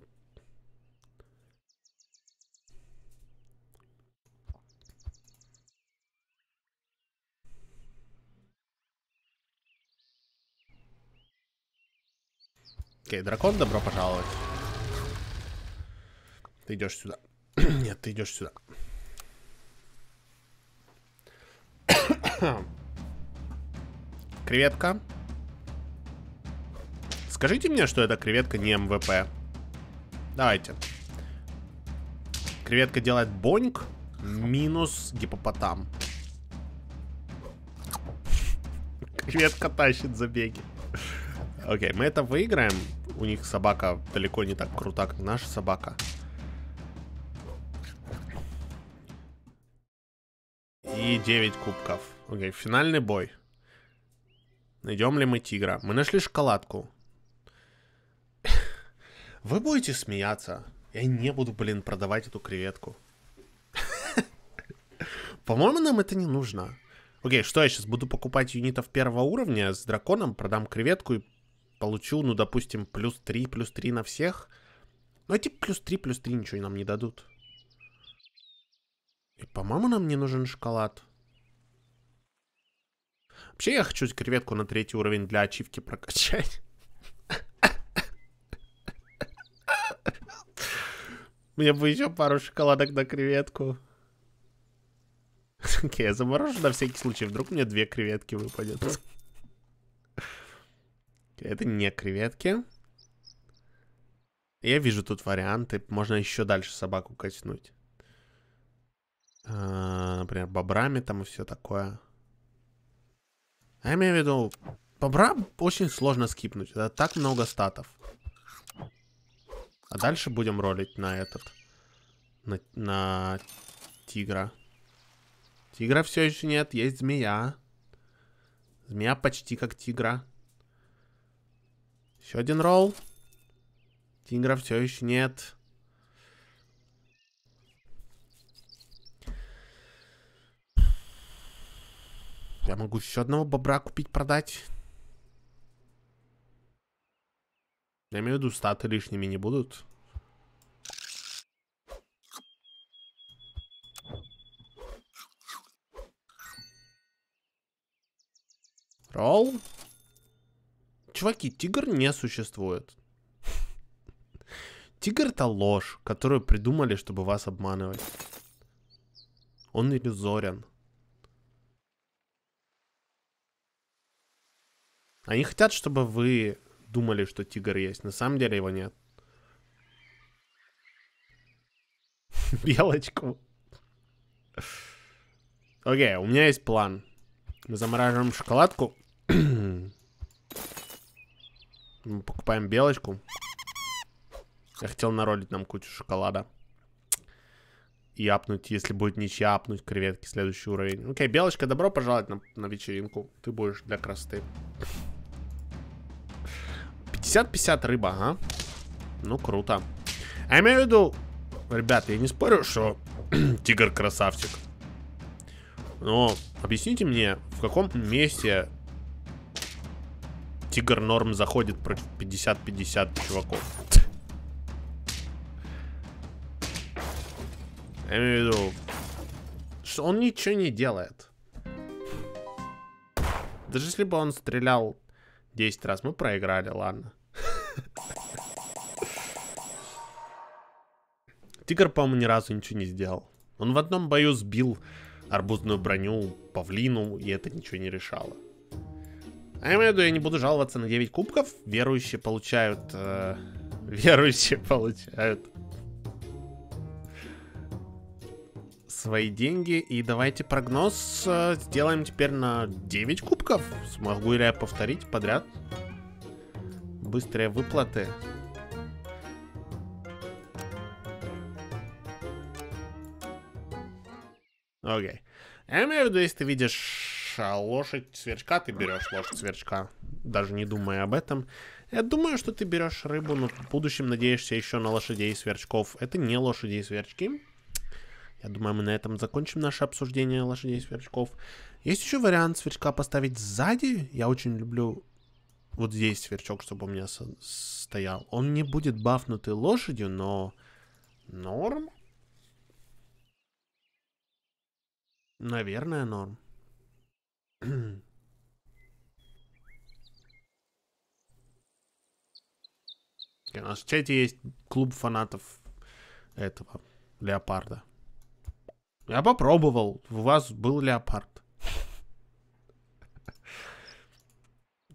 Окей, дракон, добро пожаловать. Ты идешь сюда. Нет, ты идешь сюда. Креветка. Скажите мне, что эта креветка не МВП. Давайте. Креветка делает боньк минус гипопотам. Креветка тащит забеги. Окей, okay, мы это выиграем у них собака далеко не так крута, как наша собака. И 9 кубков. Окей, okay, финальный бой. Найдем ли мы тигра? Мы нашли шоколадку. Вы будете смеяться. Я не буду, блин, продавать эту креветку. По-моему, нам это не нужно. Окей, что я сейчас буду покупать юнитов первого уровня с драконом, продам креветку и получу, ну, допустим, плюс 3, плюс 3 на всех. Но ну, эти плюс 3, плюс 3 ничего нам не дадут. И, по-моему, нам не нужен шоколад. Вообще, я хочу креветку на третий уровень для ачивки прокачать. Мне бы еще пару шоколадок на креветку. Окей, я заморожу на всякий случай. Вдруг мне две креветки выпадет. Это не креветки. Я вижу тут варианты. Можно еще дальше собаку качнуть. А, например, бобрами там и все такое. А я имею в виду, бобра очень сложно скипнуть. Это так много статов. А дальше будем ролить на этот. На, на тигра. Тигра все еще нет. Есть змея. Змея почти как тигра. Еще один ролл. Тигра все еще нет. Я могу еще одного бобра купить, продать. Я имею в виду, статы лишними не будут. Ролл. Чуваки, тигр не существует. Тигр это ложь, которую придумали, чтобы вас обманывать. Он иллюзорен. Они хотят, чтобы вы думали, что тигр есть. На самом деле его нет. Белочку. Окей, у меня есть план. Мы замораживаем шоколадку. Мы покупаем белочку. Я хотел наролить нам кучу шоколада. И апнуть, если будет ничья, апнуть креветки, следующий уровень. Окей, белочка, добро пожаловать на, на вечеринку. Ты будешь для красоты. 50-50 рыба, ага. Ну, круто. А я имею в виду... Ребята, я не спорю, что тигр красавчик. Но объясните мне, в каком месте Тигр Норм заходит про 50-50 чуваков. Я имею в виду, что он ничего не делает. Даже если бы он стрелял 10 раз, мы проиграли, ладно. Тигр, по-моему, ни разу ничего не сделал. Он в одном бою сбил арбузную броню павлину, и это ничего не решало. А я имею в виду, я не буду жаловаться на 9 кубков. Верующие получают... Э, верующие получают... Свои деньги. И давайте прогноз э, сделаем теперь на 9 кубков. Смогу ли я повторить подряд? Быстрые выплаты. Окей. Okay. Я имею в виду, если ты видишь берешь лошадь сверчка, ты берешь лошадь сверчка, даже не думая об этом. Я думаю, что ты берешь рыбу, но в будущем надеешься еще на лошадей и сверчков. Это не лошади и сверчки. Я думаю, мы на этом закончим наше обсуждение лошадей и сверчков. Есть еще вариант сверчка поставить сзади. Я очень люблю вот здесь сверчок, чтобы у меня стоял. Он не будет бафнутый лошадью, но норм. Наверное, норм. У нас в чате есть клуб фанатов этого леопарда. Я попробовал. У вас был леопард.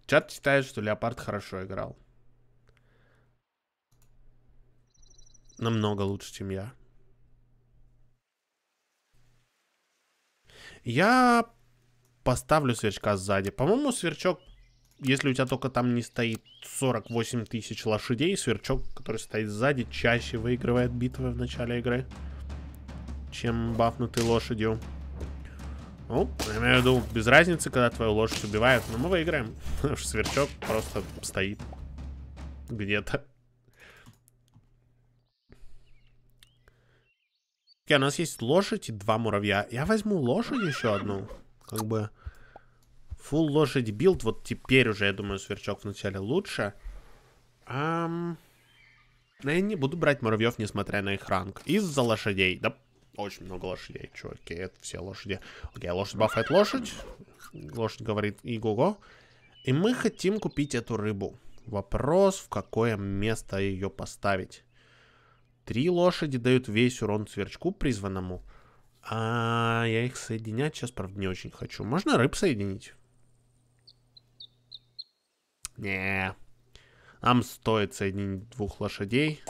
Чат считает, что леопард хорошо играл. Намного лучше, чем я. Я поставлю сверчка сзади. По-моему, сверчок, если у тебя только там не стоит 48 тысяч лошадей, сверчок, который стоит сзади, чаще выигрывает битвы в начале игры, чем бафнутый лошадью. Ну, я имею в виду, без разницы, когда твою лошадь убивают, но мы выиграем. Потому что сверчок просто стоит где-то. Окей, у нас есть лошадь и два муравья. Я возьму лошадь еще одну. Как бы... Фул лошадь билд, вот теперь уже, я думаю, сверчок вначале лучше. Эм... Но ну, я не буду брать муравьев, несмотря на их ранг. Из-за лошадей. Да очень много лошадей, чуваки, это все лошади. Окей, а лошадь бафает лошадь. Лошадь говорит и-го-го. И мы хотим купить эту рыбу. Вопрос, в какое место ее поставить. Три лошади дают весь урон сверчку призванному. А я их соединять сейчас, правда, не очень хочу. Можно рыб соединить? Не. Нам стоит соединить двух лошадей.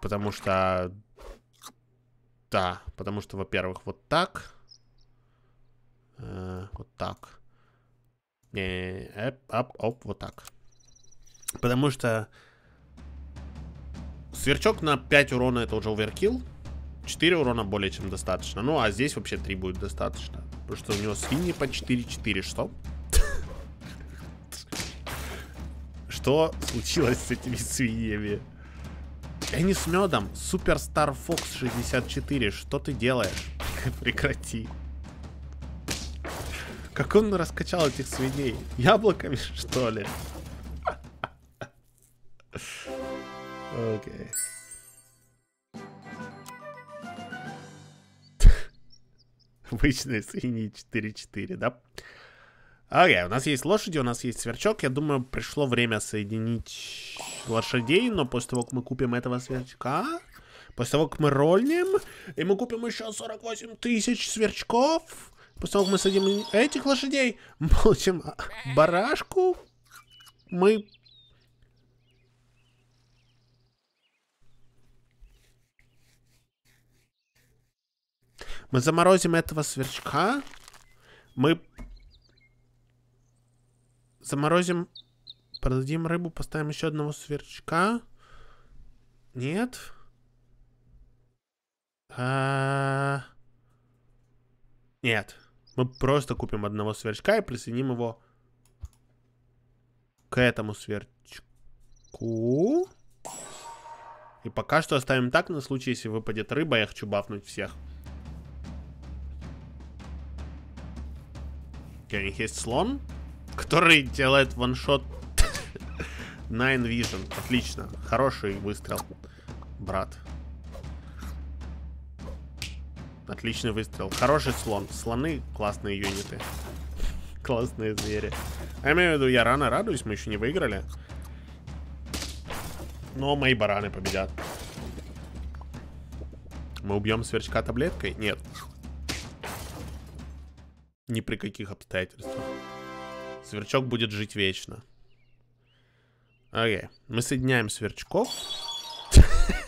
Потому что... Да, потому что, во-первых, вот так. Э, вот так. Не, эп, оп, оп, вот так. Потому что... Сверчок на 5 урона это уже оверкилл. 4 урона более чем достаточно. Ну, а здесь вообще 3 будет достаточно. Потому что у него свиньи по 4-4, что? Что случилось с этими свиньями? Энни с медом. Суперстар Фокс 64. Что ты делаешь? Прекрати. Как он раскачал этих свиней? Яблоками, что ли? Окей. Обычные свиньи 4-4, да? Окей, okay, у нас есть лошади, у нас есть сверчок. Я думаю, пришло время соединить лошадей, но после того, как мы купим этого сверчка... После того, как мы рольнем, и мы купим еще 48 тысяч сверчков, после того, как мы садим этих лошадей, получим барашку, мы... Мы заморозим этого сверчка, мы Заморозим. Продадим рыбу, поставим еще одного сверчка. Нет. А... Нет. Мы просто купим одного сверчка и присоединим его к этому сверчку. И пока что оставим так на случай, если выпадет рыба, я хочу бафнуть всех. Окей, у них есть слон который делает ваншот Nine Vision. Отлично. Хороший выстрел, брат. Отличный выстрел. Хороший слон. Слоны классные юниты. Классные звери. А я имею в виду, я рано радуюсь, мы еще не выиграли. Но мои бараны победят. Мы убьем сверчка таблеткой? Нет. Ни при каких обстоятельствах. Сверчок будет жить вечно. Окей. Мы соединяем сверчков.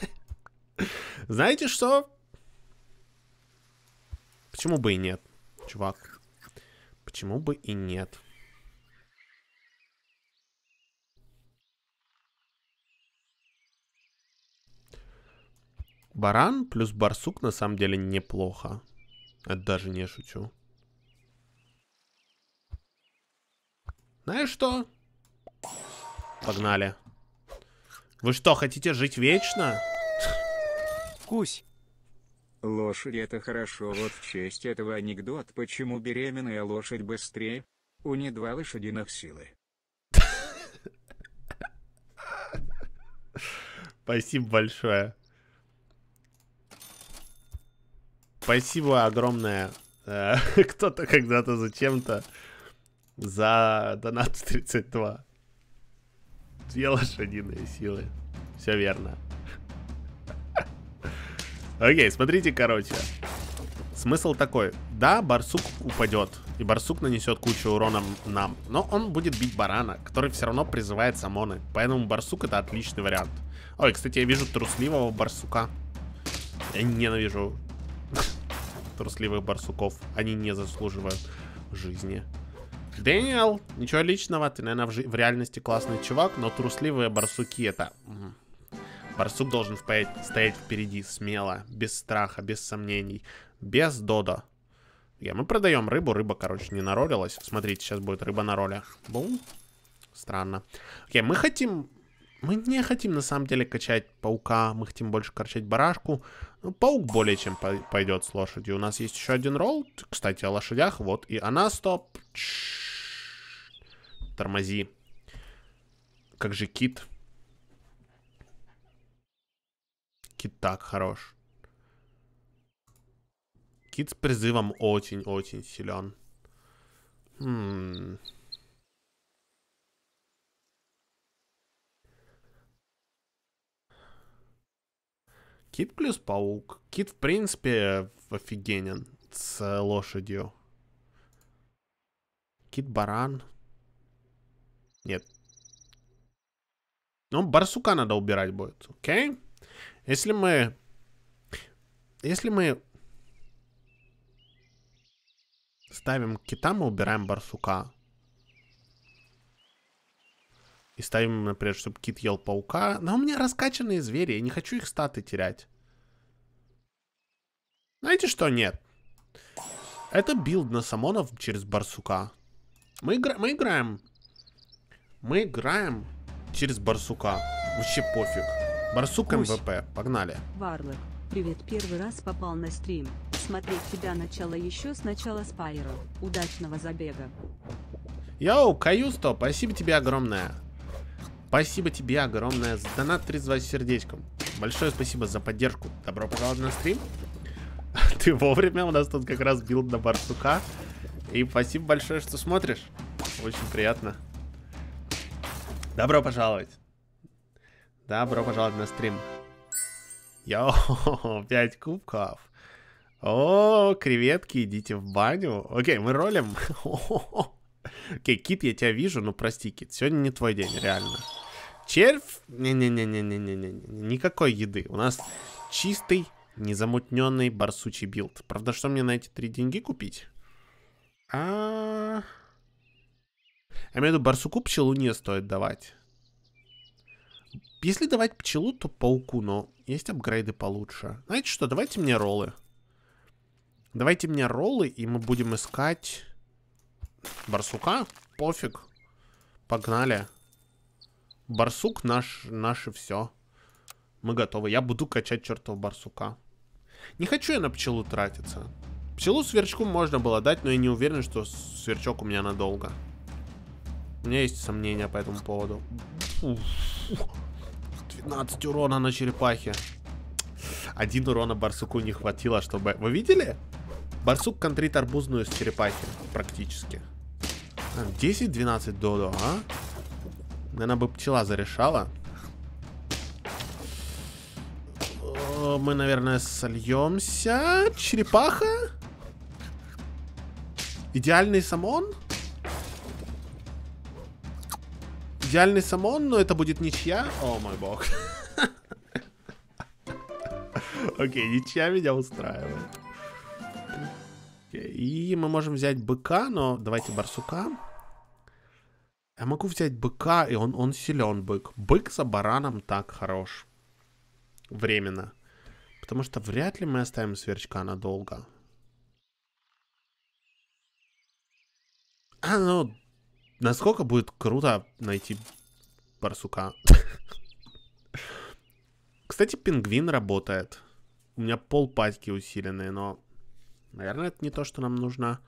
Знаете что? Почему бы и нет, чувак? Почему бы и нет? Баран плюс барсук на самом деле неплохо. Это даже не шучу. Знаешь что? Погнали. Вы что, хотите жить вечно? Кусь. Лошадь это хорошо, вот в честь этого анекдот, почему беременная лошадь быстрее? У не два лошадиных силы. Спасибо большое. Спасибо огромное. Э, кто-то когда-то зачем-то за донат 32. Две лошадиные силы. Все верно. Окей, смотрите, короче. Смысл такой. Да, барсук упадет. И барсук нанесет кучу урона нам. Но он будет бить барана, который все равно призывает самоны. Поэтому барсук это отличный вариант. Ой, кстати, я вижу трусливого барсука. Я ненавижу трусливых барсуков. Они не заслуживают жизни. Дэниел, ничего личного, ты, наверное, в, жи- в реальности классный чувак, но трусливые барсуки это... Барсук должен стоять, стоять впереди смело, без страха, без сомнений, без додо. Я, мы продаем рыбу, рыба, короче, не наролилась. Смотрите, сейчас будет рыба на ролях. Бум. Странно. Окей, мы хотим мы не хотим на самом деле качать паука, мы хотим больше качать барашку. Ну, паук более чем по пойдет с лошадью. У нас есть еще один ролл, кстати, о лошадях. Вот, и она стоп. Тормози. Как же кит. Кит так хорош. Кит с призывом очень-очень силен. Хм... Кит плюс паук. Кит, в принципе, офигенен с э, лошадью. Кит-баран. Нет. Ну, барсука надо убирать будет, окей? Okay? Если мы... Если мы... Ставим кита, мы убираем барсука и ставим, например, чтобы кит ел паука. Но у меня раскачанные звери, я не хочу их статы терять. Знаете что? Нет. Это билд на самонов через барсука. Мы, игра мы играем. Мы играем через барсука. Вообще пофиг. Барсук Гусь. МВП. Погнали. Варлок, привет. Первый раз попал на стрим. Смотреть тебя начало еще с начала Удачного забега. Йоу, Каюсто, спасибо тебе огромное. Спасибо тебе огромное за донат 32 сердечком. Большое спасибо за поддержку. Добро пожаловать на стрим. Ты вовремя, у нас тут как раз билд на барсука. И спасибо большое, что смотришь. Очень приятно. Добро пожаловать. Добро пожаловать на стрим. Йоу, 5 кубков. О, креветки, идите в баню. Окей, мы ролим. Окей, Кит, я тебя вижу, но ну, прости, Кит, сегодня не твой день, реально червь... Не-не-не-не-не-не. не Никакой еды. У нас чистый, незамутненный барсучий билд. Правда, что мне на эти три деньги купить? А... Я имею в виду, барсуку пчелу не стоит давать. Если давать пчелу, то пауку, но есть апгрейды получше. Знаете что, давайте мне роллы. Давайте мне роллы, и мы будем искать барсука. Пофиг. Погнали. Погнали. Барсук наш, наше все. Мы готовы. Я буду качать чертова барсука. Не хочу я на пчелу тратиться. Пчелу сверчку можно было дать, но я не уверен, что сверчок у меня надолго. У меня есть сомнения по этому поводу. 12 урона на черепахе. Один урона барсуку не хватило, чтобы... Вы видели? Барсук контрит арбузную с черепахи практически. 10-12 додо, а? Наверное, бы пчела зарешала. О, мы, наверное, сольемся. Черепаха? Идеальный самон? Идеальный самон, но это будет ничья. О, мой бог. Окей, ничья меня устраивает. И мы можем взять быка, но давайте барсука. Я могу взять быка, и он, он силен, бык. Бык за бараном так хорош. Временно. Потому что вряд ли мы оставим сверчка надолго. А, ну, насколько будет круто найти барсука. Кстати, пингвин работает. У меня пол пасти усиленные, но, наверное, это не то, что нам нужно.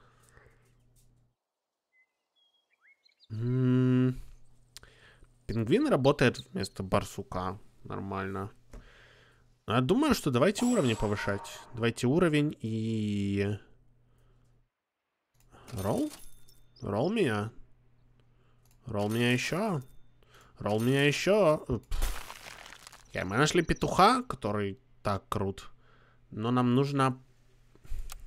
Пингвин работает вместо барсука. Нормально. Я а думаю, что давайте уровни повышать. Давайте уровень и... Ролл? Ролл меня. Ролл меня еще. Ролл меня еще. Okay, мы нашли петуха, который так крут. Но нам нужно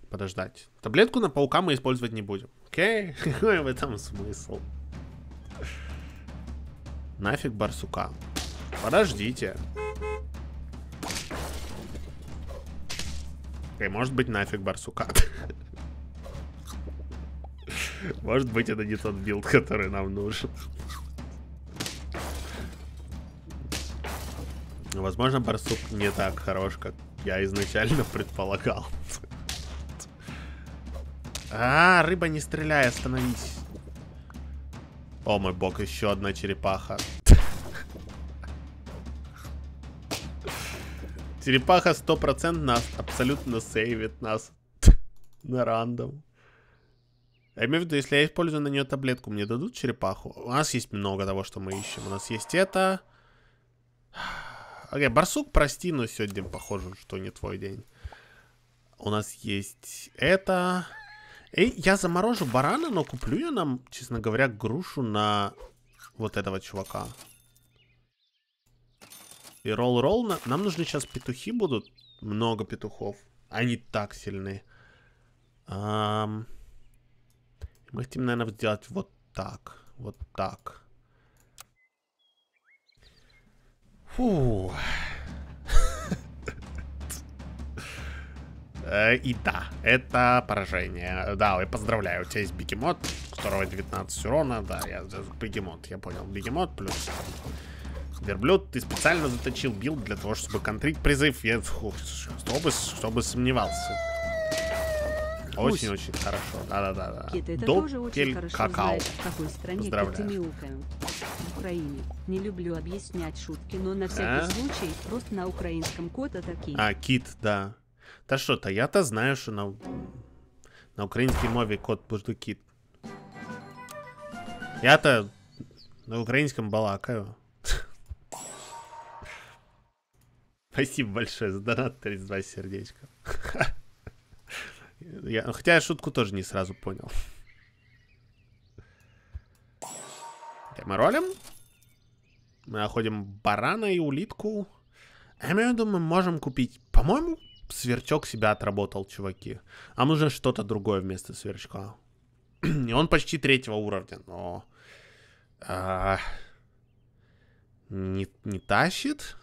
подождать. Таблетку на паука мы использовать не будем. Окей? Okay? Какой в этом смысл? Нафиг барсука. Подождите. И может быть нафиг барсука. Может быть это не тот билд, который нам нужен. Ну, возможно, барсук не так хорош, как я изначально предполагал. А, рыба не стреляй, остановись. О мой бог, еще одна черепаха. Черепаха 100% нас абсолютно сейвит нас на рандом. Я имею в виду, если я использую на нее таблетку, мне дадут черепаху? У нас есть много того, что мы ищем. У нас есть это. Окей, барсук, прости, но сегодня похоже, что не твой день. У нас есть это. И я заморожу барана, но куплю я нам, честно говоря, грушу на вот этого чувака. И ролл-ролл. На... Нам нужны сейчас петухи будут. Много петухов. Они так сильны. Эм... Мы хотим, наверное, сделать вот так. Вот так. Фу. Э, и да, это поражение. Да, я поздравляю, у тебя есть бегемот, у которого 19 урона. Да, я бегемот, я понял. Бегемот плюс верблюд. Ты специально заточил билд для того, чтобы контрить призыв. Я, фу, чтобы, чтобы сомневался. Очень-очень хорошо. Да-да-да. Кит, это Допель какао. какой стране Поздравляю. коты В Украине. Не люблю объяснять шутки, но на всякий а? случай просто на украинском кот это А, кит, да. Та що, та я та знаю, що на на українській мові кот бурдукіт. Я то на українському балакаю. Спасибо большое за донат 32 сердечка. я, хотя я шутку тоже не сразу понял. Так, мы ролим. Мы находим барана и улитку. А я думаю, мы можем купить, по-моему, сверчок себя отработал, чуваки. А нужно что-то другое вместо сверчка. И он почти третьего уровня, но... А, не, не тащит?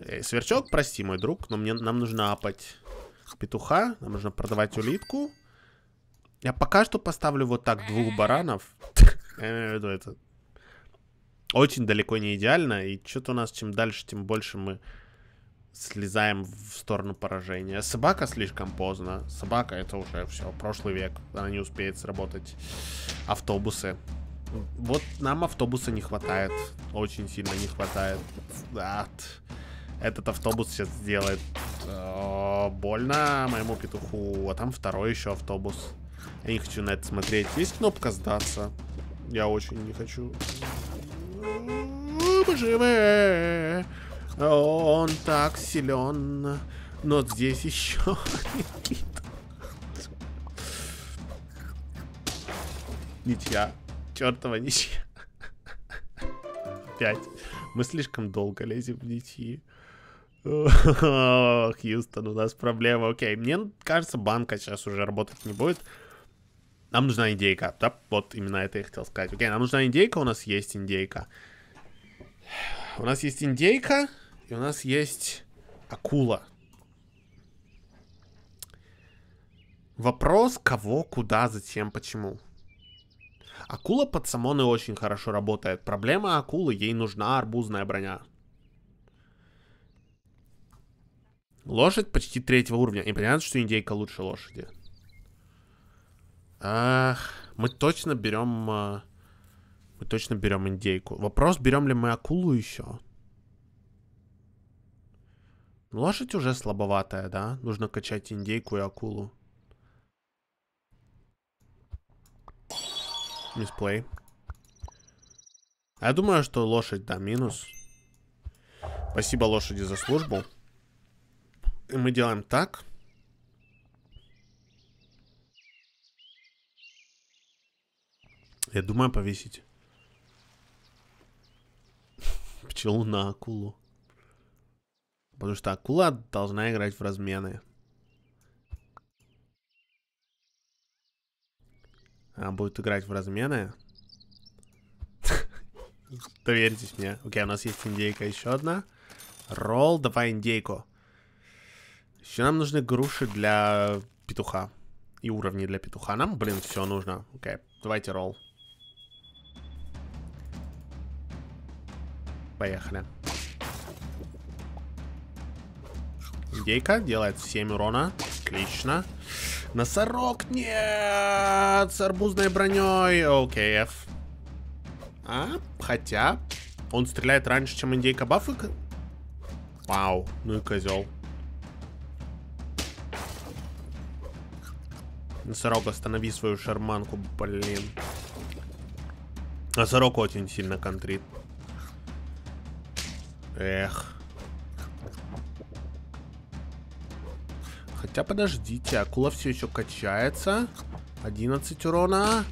Эй, сверчок, прости, мой друг, но мне, нам нужно апать петуха, нам нужно продавать улитку. Я пока что поставлю вот так двух баранов. Я имею в виду это. Очень далеко не идеально, и что-то у нас чем дальше, тем больше мы слезаем в сторону поражения. Собака слишком поздно. Собака это уже все, прошлый век. Она не успеет сработать. Автобусы. Вот нам автобуса не хватает. Очень сильно не хватает. Да. Этот автобус сейчас сделает О, э, больно моему петуху. А там второй еще автобус. Я не хочу на это смотреть. Есть кнопка сдаться? Я очень не хочу. Мы живы! Он так силен. Но здесь еще Ничья. Чертова ничья. Пять. Мы слишком долго лезем в ничьи. Хьюстон, у нас проблема. Окей, мне кажется, банка сейчас уже работать не будет. Нам нужна индейка. Да, вот именно это я хотел сказать. Окей, нам нужна индейка, у нас есть индейка. У нас есть индейка. И у нас есть акула. Вопрос, кого, куда, зачем, почему. Акула под самоны очень хорошо работает. Проблема акулы, ей нужна арбузная броня. Лошадь почти третьего уровня. И понятно, что индейка лучше лошади. Ах, мы точно берем... А, мы точно берем индейку. Вопрос, берем ли мы акулу еще? Лошадь уже слабоватая, да? Нужно качать индейку и акулу. Мисплей. А я думаю, что лошадь, да, минус. Спасибо лошади за службу. И мы делаем так. Я думаю повесить пчелу на акулу. Потому что акула должна играть в размены. Она будет играть в размены. Доверьтесь мне. Окей, у нас есть индейка еще одна. Ролл, давай индейку. Еще нам нужны груши для петуха. И уровни для петуха. Нам, блин, все нужно. Окей, давайте ролл. Поехали. Индейка делает 7 урона. Отлично. Носорог нет! С арбузной броней. Окей, F. А, хотя... Он стреляет раньше, чем индейка бафы? Вау, ну и козел. Носорог, останови свою шарманку, блин. Носорог очень сильно контрит. Эх. Хотя подождите, акула все еще качается. 11 урона.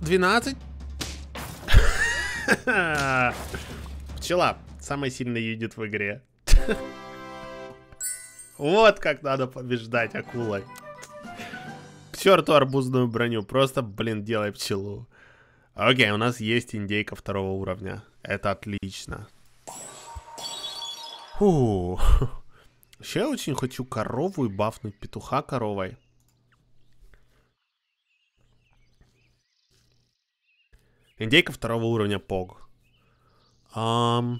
12. Пчела. Самая сильная юнит в игре. Вот как надо побеждать акулой. К черту арбузную броню. Просто, блин, делай пчелу. Окей, у нас есть индейка второго уровня. Это отлично. Фух. Еще я очень хочу корову и бафнуть петуха коровой. Индейка второго уровня пог. Um...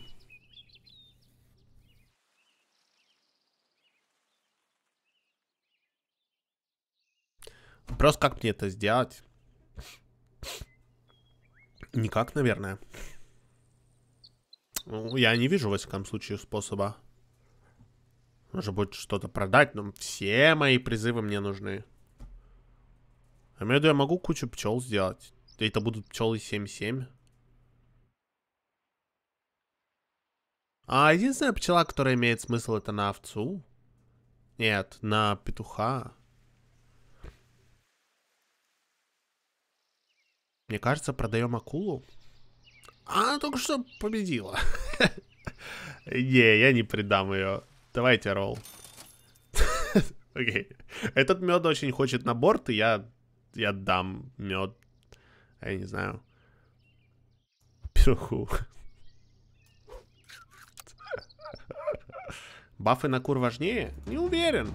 Вопрос, как мне это сделать? Никак, наверное. Ну, я не вижу, во всяком случае, способа. Нужно будет что-то продать, но все мои призывы мне нужны. А меду я могу кучу пчел сделать. это будут пчелы 7-7. А единственная пчела, которая имеет смысл, это на овцу. Нет, на петуха. Мне кажется, продаем акулу. А, она только что победила. Не, я не предам ее. Давайте ролл. Окей. Этот мед очень хочет на борт, и я, я дам мед. Я не знаю. Пируху. Бафы на кур важнее? Не уверен.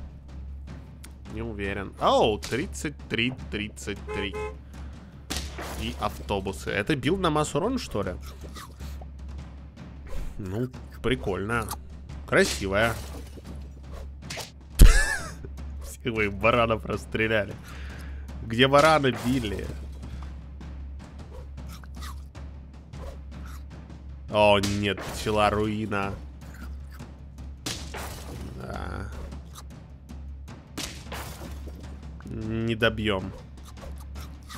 Не уверен. Оу, 33, 33. И автобусы. Это билд на массу урон, что ли? Ну, прикольно. Красивая. Всех моих баранов расстреляли. Где бараны били? О, нет, пчела руина. Да. Не добьем.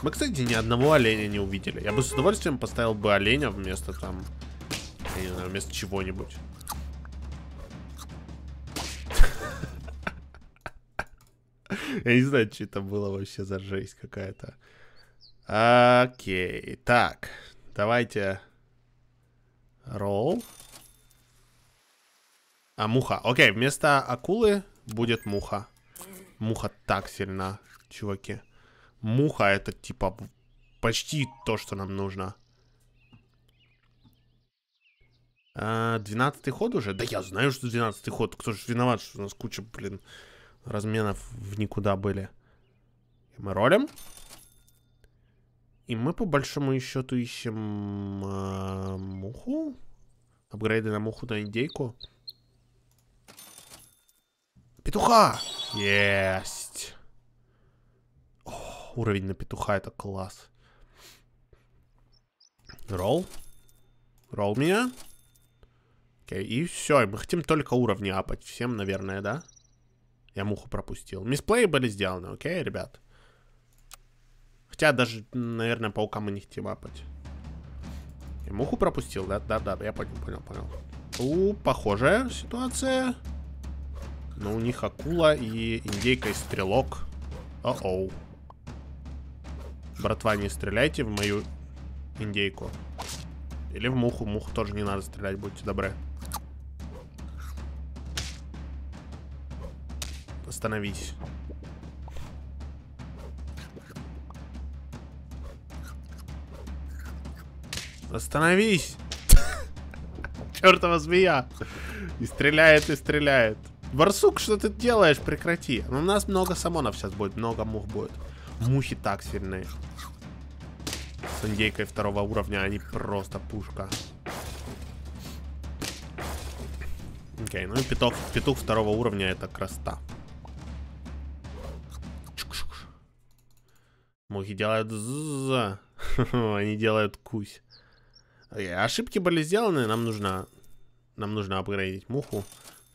Мы, кстати, ни одного оленя не увидели. Я бы с удовольствием поставил бы оленя вместо там... Знаю, вместо чего-нибудь. Я не знаю, что это было вообще за жесть какая-то. Окей, так, давайте ролл. А, муха. Окей, вместо акулы будет муха. Муха так сильна, чуваки. Муха это типа почти то, что нам нужно. А, двенадцатый ход уже? Да я знаю, что двенадцатый ход. Кто же виноват, что у нас куча, блин, разменов в никуда были. И мы ролим. И мы по большому счету ищем э, муху. Апгрейды на муху, на индейку. Петуха! Есть! О, уровень на петуха это класс. Ролл. Ролл меня. Окей, и все. мы хотим только уровни апать. Всем, наверное, да? Я муху пропустил. Мисплеи были сделаны, окей, ребят? Хотя даже, наверное, паука мы не хотим апать. Я муху пропустил, да? Да-да, я понял, понял, понял. У, похожая ситуация. Но у них акула и индейка и стрелок. О-оу. Братва, не стреляйте в мою индейку. Или в муху. Муху тоже не надо стрелять, будьте добры. остановись. Остановись! Чертова змея! И стреляет, и стреляет. Барсук, что ты делаешь? Прекрати. Ну, у нас много самонов сейчас будет, много мух будет. Мухи так сильные. С индейкой второго уровня они просто пушка. Окей, okay, ну и петух, петух второго уровня это красота. Мухи делают зза, они делают кусь. Э, ошибки были сделаны, нам нужно, нам нужно апгрейдить муху.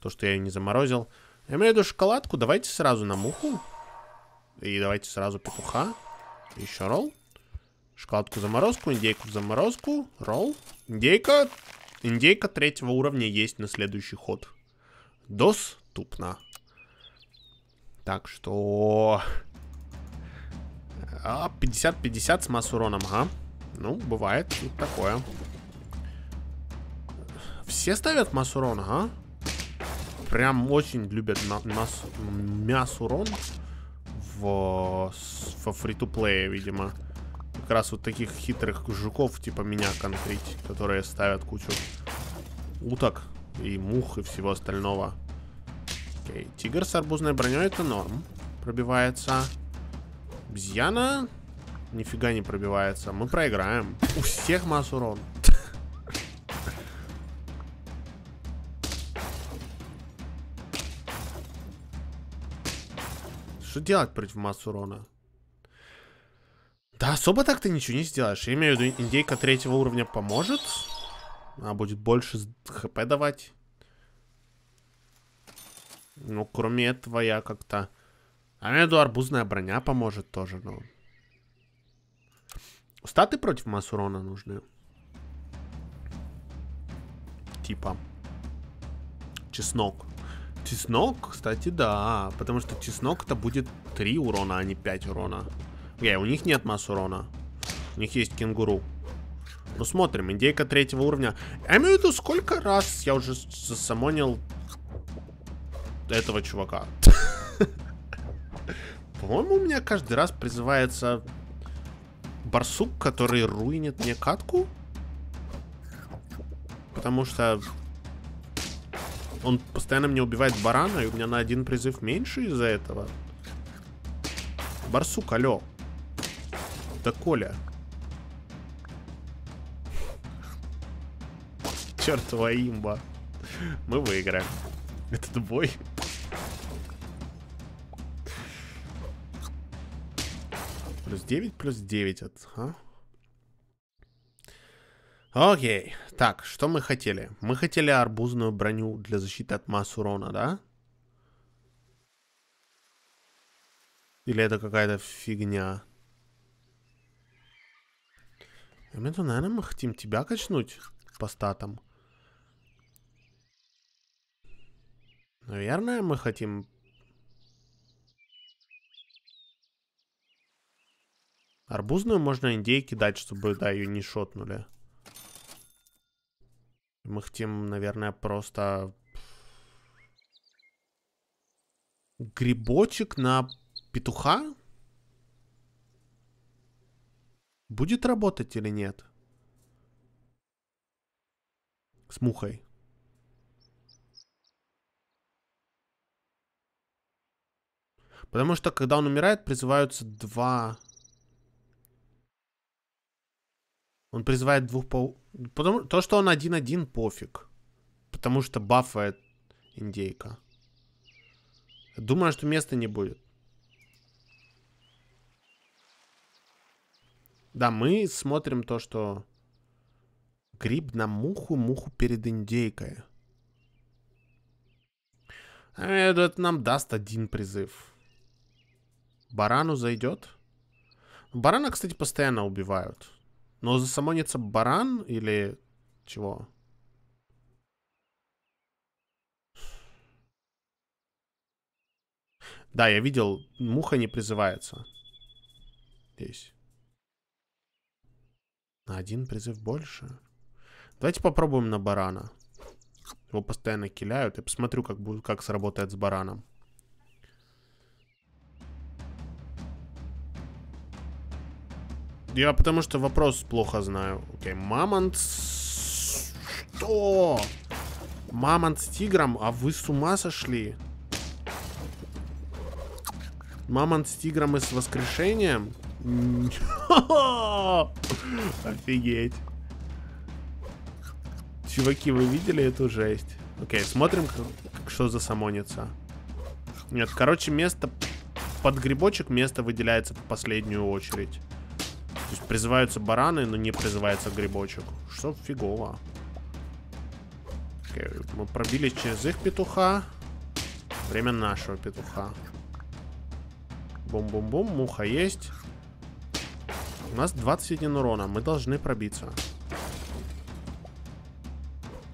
То, что я ее не заморозил. Я имею в виду шоколадку, давайте сразу на муху. И давайте сразу петуха. Еще ролл. Шоколадку заморозку, индейку заморозку, ролл. Индейка, индейка третьего уровня есть на следующий ход. Доступно. Так что... А, 50-50 с масс уроном, ага. Ну, бывает. Вот такое. Все ставят масс урон, ага. Прям очень любят масс, масс урон в, в фри ту плее видимо. Как раз вот таких хитрых жуков, типа меня, конкретить, которые ставят кучу уток и мух и всего остального. Окей. Тигр с арбузной броней это норм. Пробивается. Обезьяна нифига не пробивается. Мы проиграем. У всех масс урон. Что делать против масс урона? Да особо так ты ничего не сделаешь. Я имею в виду, индейка третьего уровня поможет. Она будет больше хп давать. Ну, кроме этого, я как-то... А я думаю, арбузная броня поможет тоже, но... Ну. Статы против масс урона нужны. Типа. Чеснок. Чеснок, кстати, да. Потому что чеснок это будет 3 урона, а не 5 урона. Эй, у них нет масс урона. У них есть кенгуру. Ну смотрим, индейка третьего уровня. Я имею в виду, сколько раз я уже засамонил этого чувака. По-моему, у меня каждый раз призывается барсук, который руинит мне катку. Потому что он постоянно мне убивает барана, и у меня на один призыв меньше из-за этого. Барсук, алло. Да Коля. Чертова имба. Мы выиграем. Этот бой. Плюс 9, плюс 9. Ага. Окей. Так, что мы хотели? Мы хотели арбузную броню для защиты от масс урона, да? Или это какая-то фигня? Моменту, наверное, мы хотим тебя качнуть по статам. Наверное, мы хотим Арбузную можно индейки дать, чтобы, да, ее не шотнули. Мы хотим, наверное, просто... Грибочек на петуха? Будет работать или нет? С мухой. Потому что, когда он умирает, призываются два Он призывает двух пау... Потому... То, что он один-один, пофиг. Потому что бафает индейка. Думаю, что места не будет. Да, мы смотрим то, что... Гриб на муху, муху перед индейкой. Это нам даст один призыв. Барану зайдет? Барана, кстати, постоянно убивают. Но засамонится баран или чего? Да, я видел, муха не призывается. Здесь. На один призыв больше. Давайте попробуем на барана. Его постоянно киляют. Я посмотрю, как, будет, как сработает с бараном. Я потому что вопрос плохо знаю. Окей, мамонт... С... Что? Мамонт с тигром? А вы с ума сошли? Мамонт с тигром и с воскрешением? Офигеть. Чуваки, вы видели эту жесть? Окей, смотрим, что за самоница. Нет, короче, место под грибочек место выделяется в последнюю очередь. То есть призываются бараны, но не призывается грибочек. Что фигово. Окей, мы пробились через их петуха. Время нашего петуха. Бум-бум-бум, муха есть. У нас 21 урона, мы должны пробиться.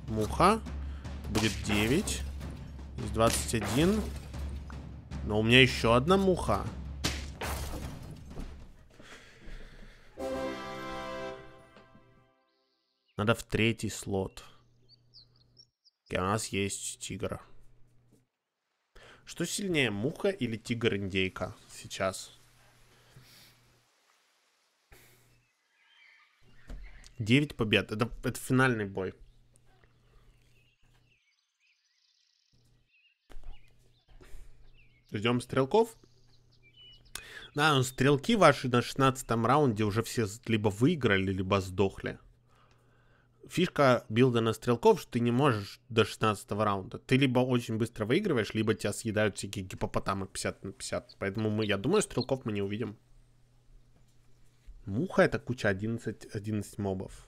Муха. Будет 9. Здесь 21. Но у меня еще одна муха. Надо в третий слот. И у нас есть тигр. Что сильнее, муха или тигр-индейка сейчас? Девять побед. Это, это финальный бой. Ждем стрелков. Да, но ну, стрелки ваши на 16 раунде уже все либо выиграли, либо сдохли фишка билда на стрелков, что ты не можешь до 16 раунда. Ты либо очень быстро выигрываешь, либо тебя съедают всякие гипопотамы 50 на 50. Поэтому мы, я думаю, стрелков мы не увидим. Муха это куча 11, 11 мобов.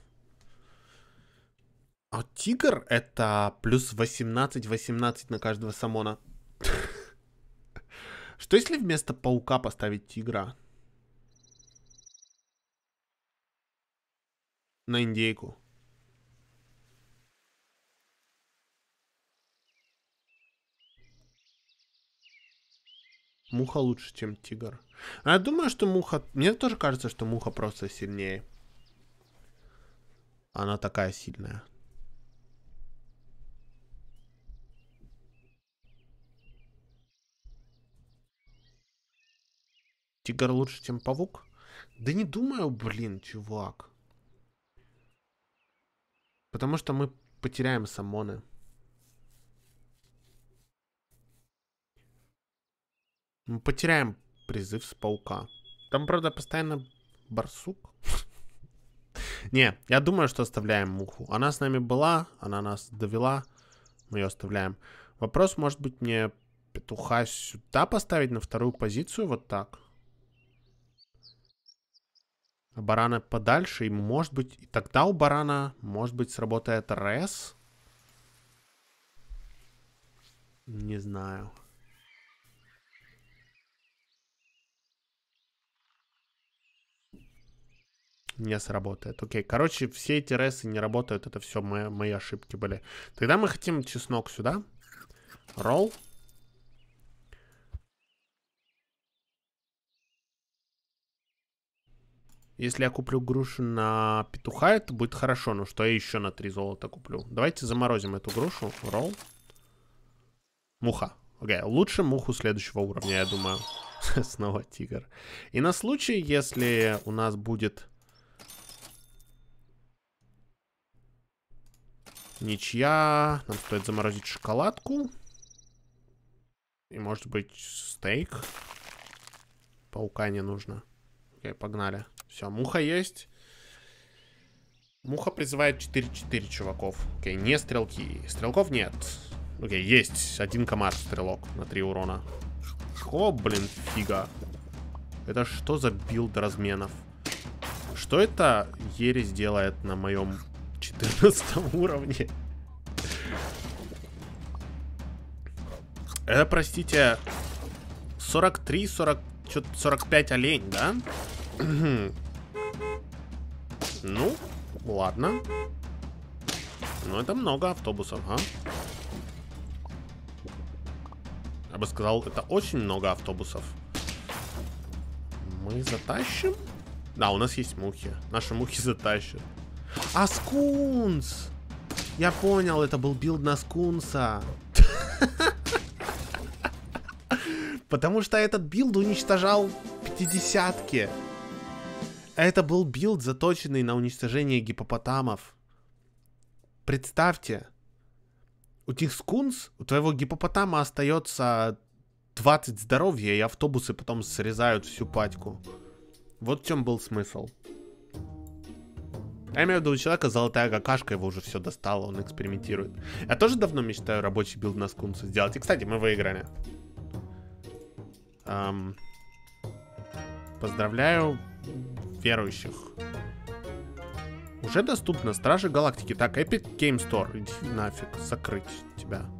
А тигр это плюс 18-18 на каждого самона. Что если вместо паука поставить тигра? На индейку. Муха лучше, чем тигр. А я думаю, что муха... Мне тоже кажется, что муха просто сильнее. Она такая сильная. Тигр лучше, чем павук? Да не думаю, блин, чувак. Потому что мы потеряем самоны. Мы потеряем призыв с паука. Там, правда, постоянно барсук. Не, я думаю, что оставляем муху. Она с нами была, она нас довела. Мы ее оставляем. Вопрос, может быть, мне петуха сюда поставить на вторую позицию, вот так. А барана подальше, и может быть, и тогда у барана, может быть, сработает РС. Не знаю. не сработает. Окей, короче, все эти ресы не работают, это все мои, мои ошибки были. Тогда мы хотим чеснок сюда. Ролл. Если я куплю грушу на петуха, это будет хорошо. Ну что я еще на 3 золота куплю? Давайте заморозим эту грушу. Ролл. Муха. Окей, okay. лучше муху следующего уровня, я думаю. Снова тигр. И на случай, если у нас будет Ничья. Нам стоит заморозить шоколадку. И, может быть, стейк. Паука не нужно. Окей, погнали. Все, муха есть. Муха призывает 4-4 чуваков. Окей, не стрелки. Стрелков нет. Окей, есть. Один комар стрелок на 3 урона. О, блин, фига. Это что за билд разменов? Что это ересь делает на моем 14 уровне. Это, простите, 43, 40, 45 олень, да? ну, ладно. Ну, это много автобусов, а? Я бы сказал, это очень много автобусов. Мы затащим? Да, у нас есть мухи. Наши мухи затащат. А скунс! Я понял, это был билд на скунса. Потому что этот билд уничтожал пятидесятки. Это был билд, заточенный на уничтожение гипопотамов. Представьте, у тех скунс, у твоего гипопотама остается 20 здоровья, и автобусы потом срезают всю патьку. Вот в чем был смысл. Я имею в виду, у человека золотая какашка, его уже все достало, он экспериментирует. Я тоже давно мечтаю рабочий билд на скунсу сделать. И, кстати, мы выиграли. Эм, поздравляю верующих. Уже доступно. Стражи Галактики. Так, Epic Game Store. Иди нафиг, закрыть тебя.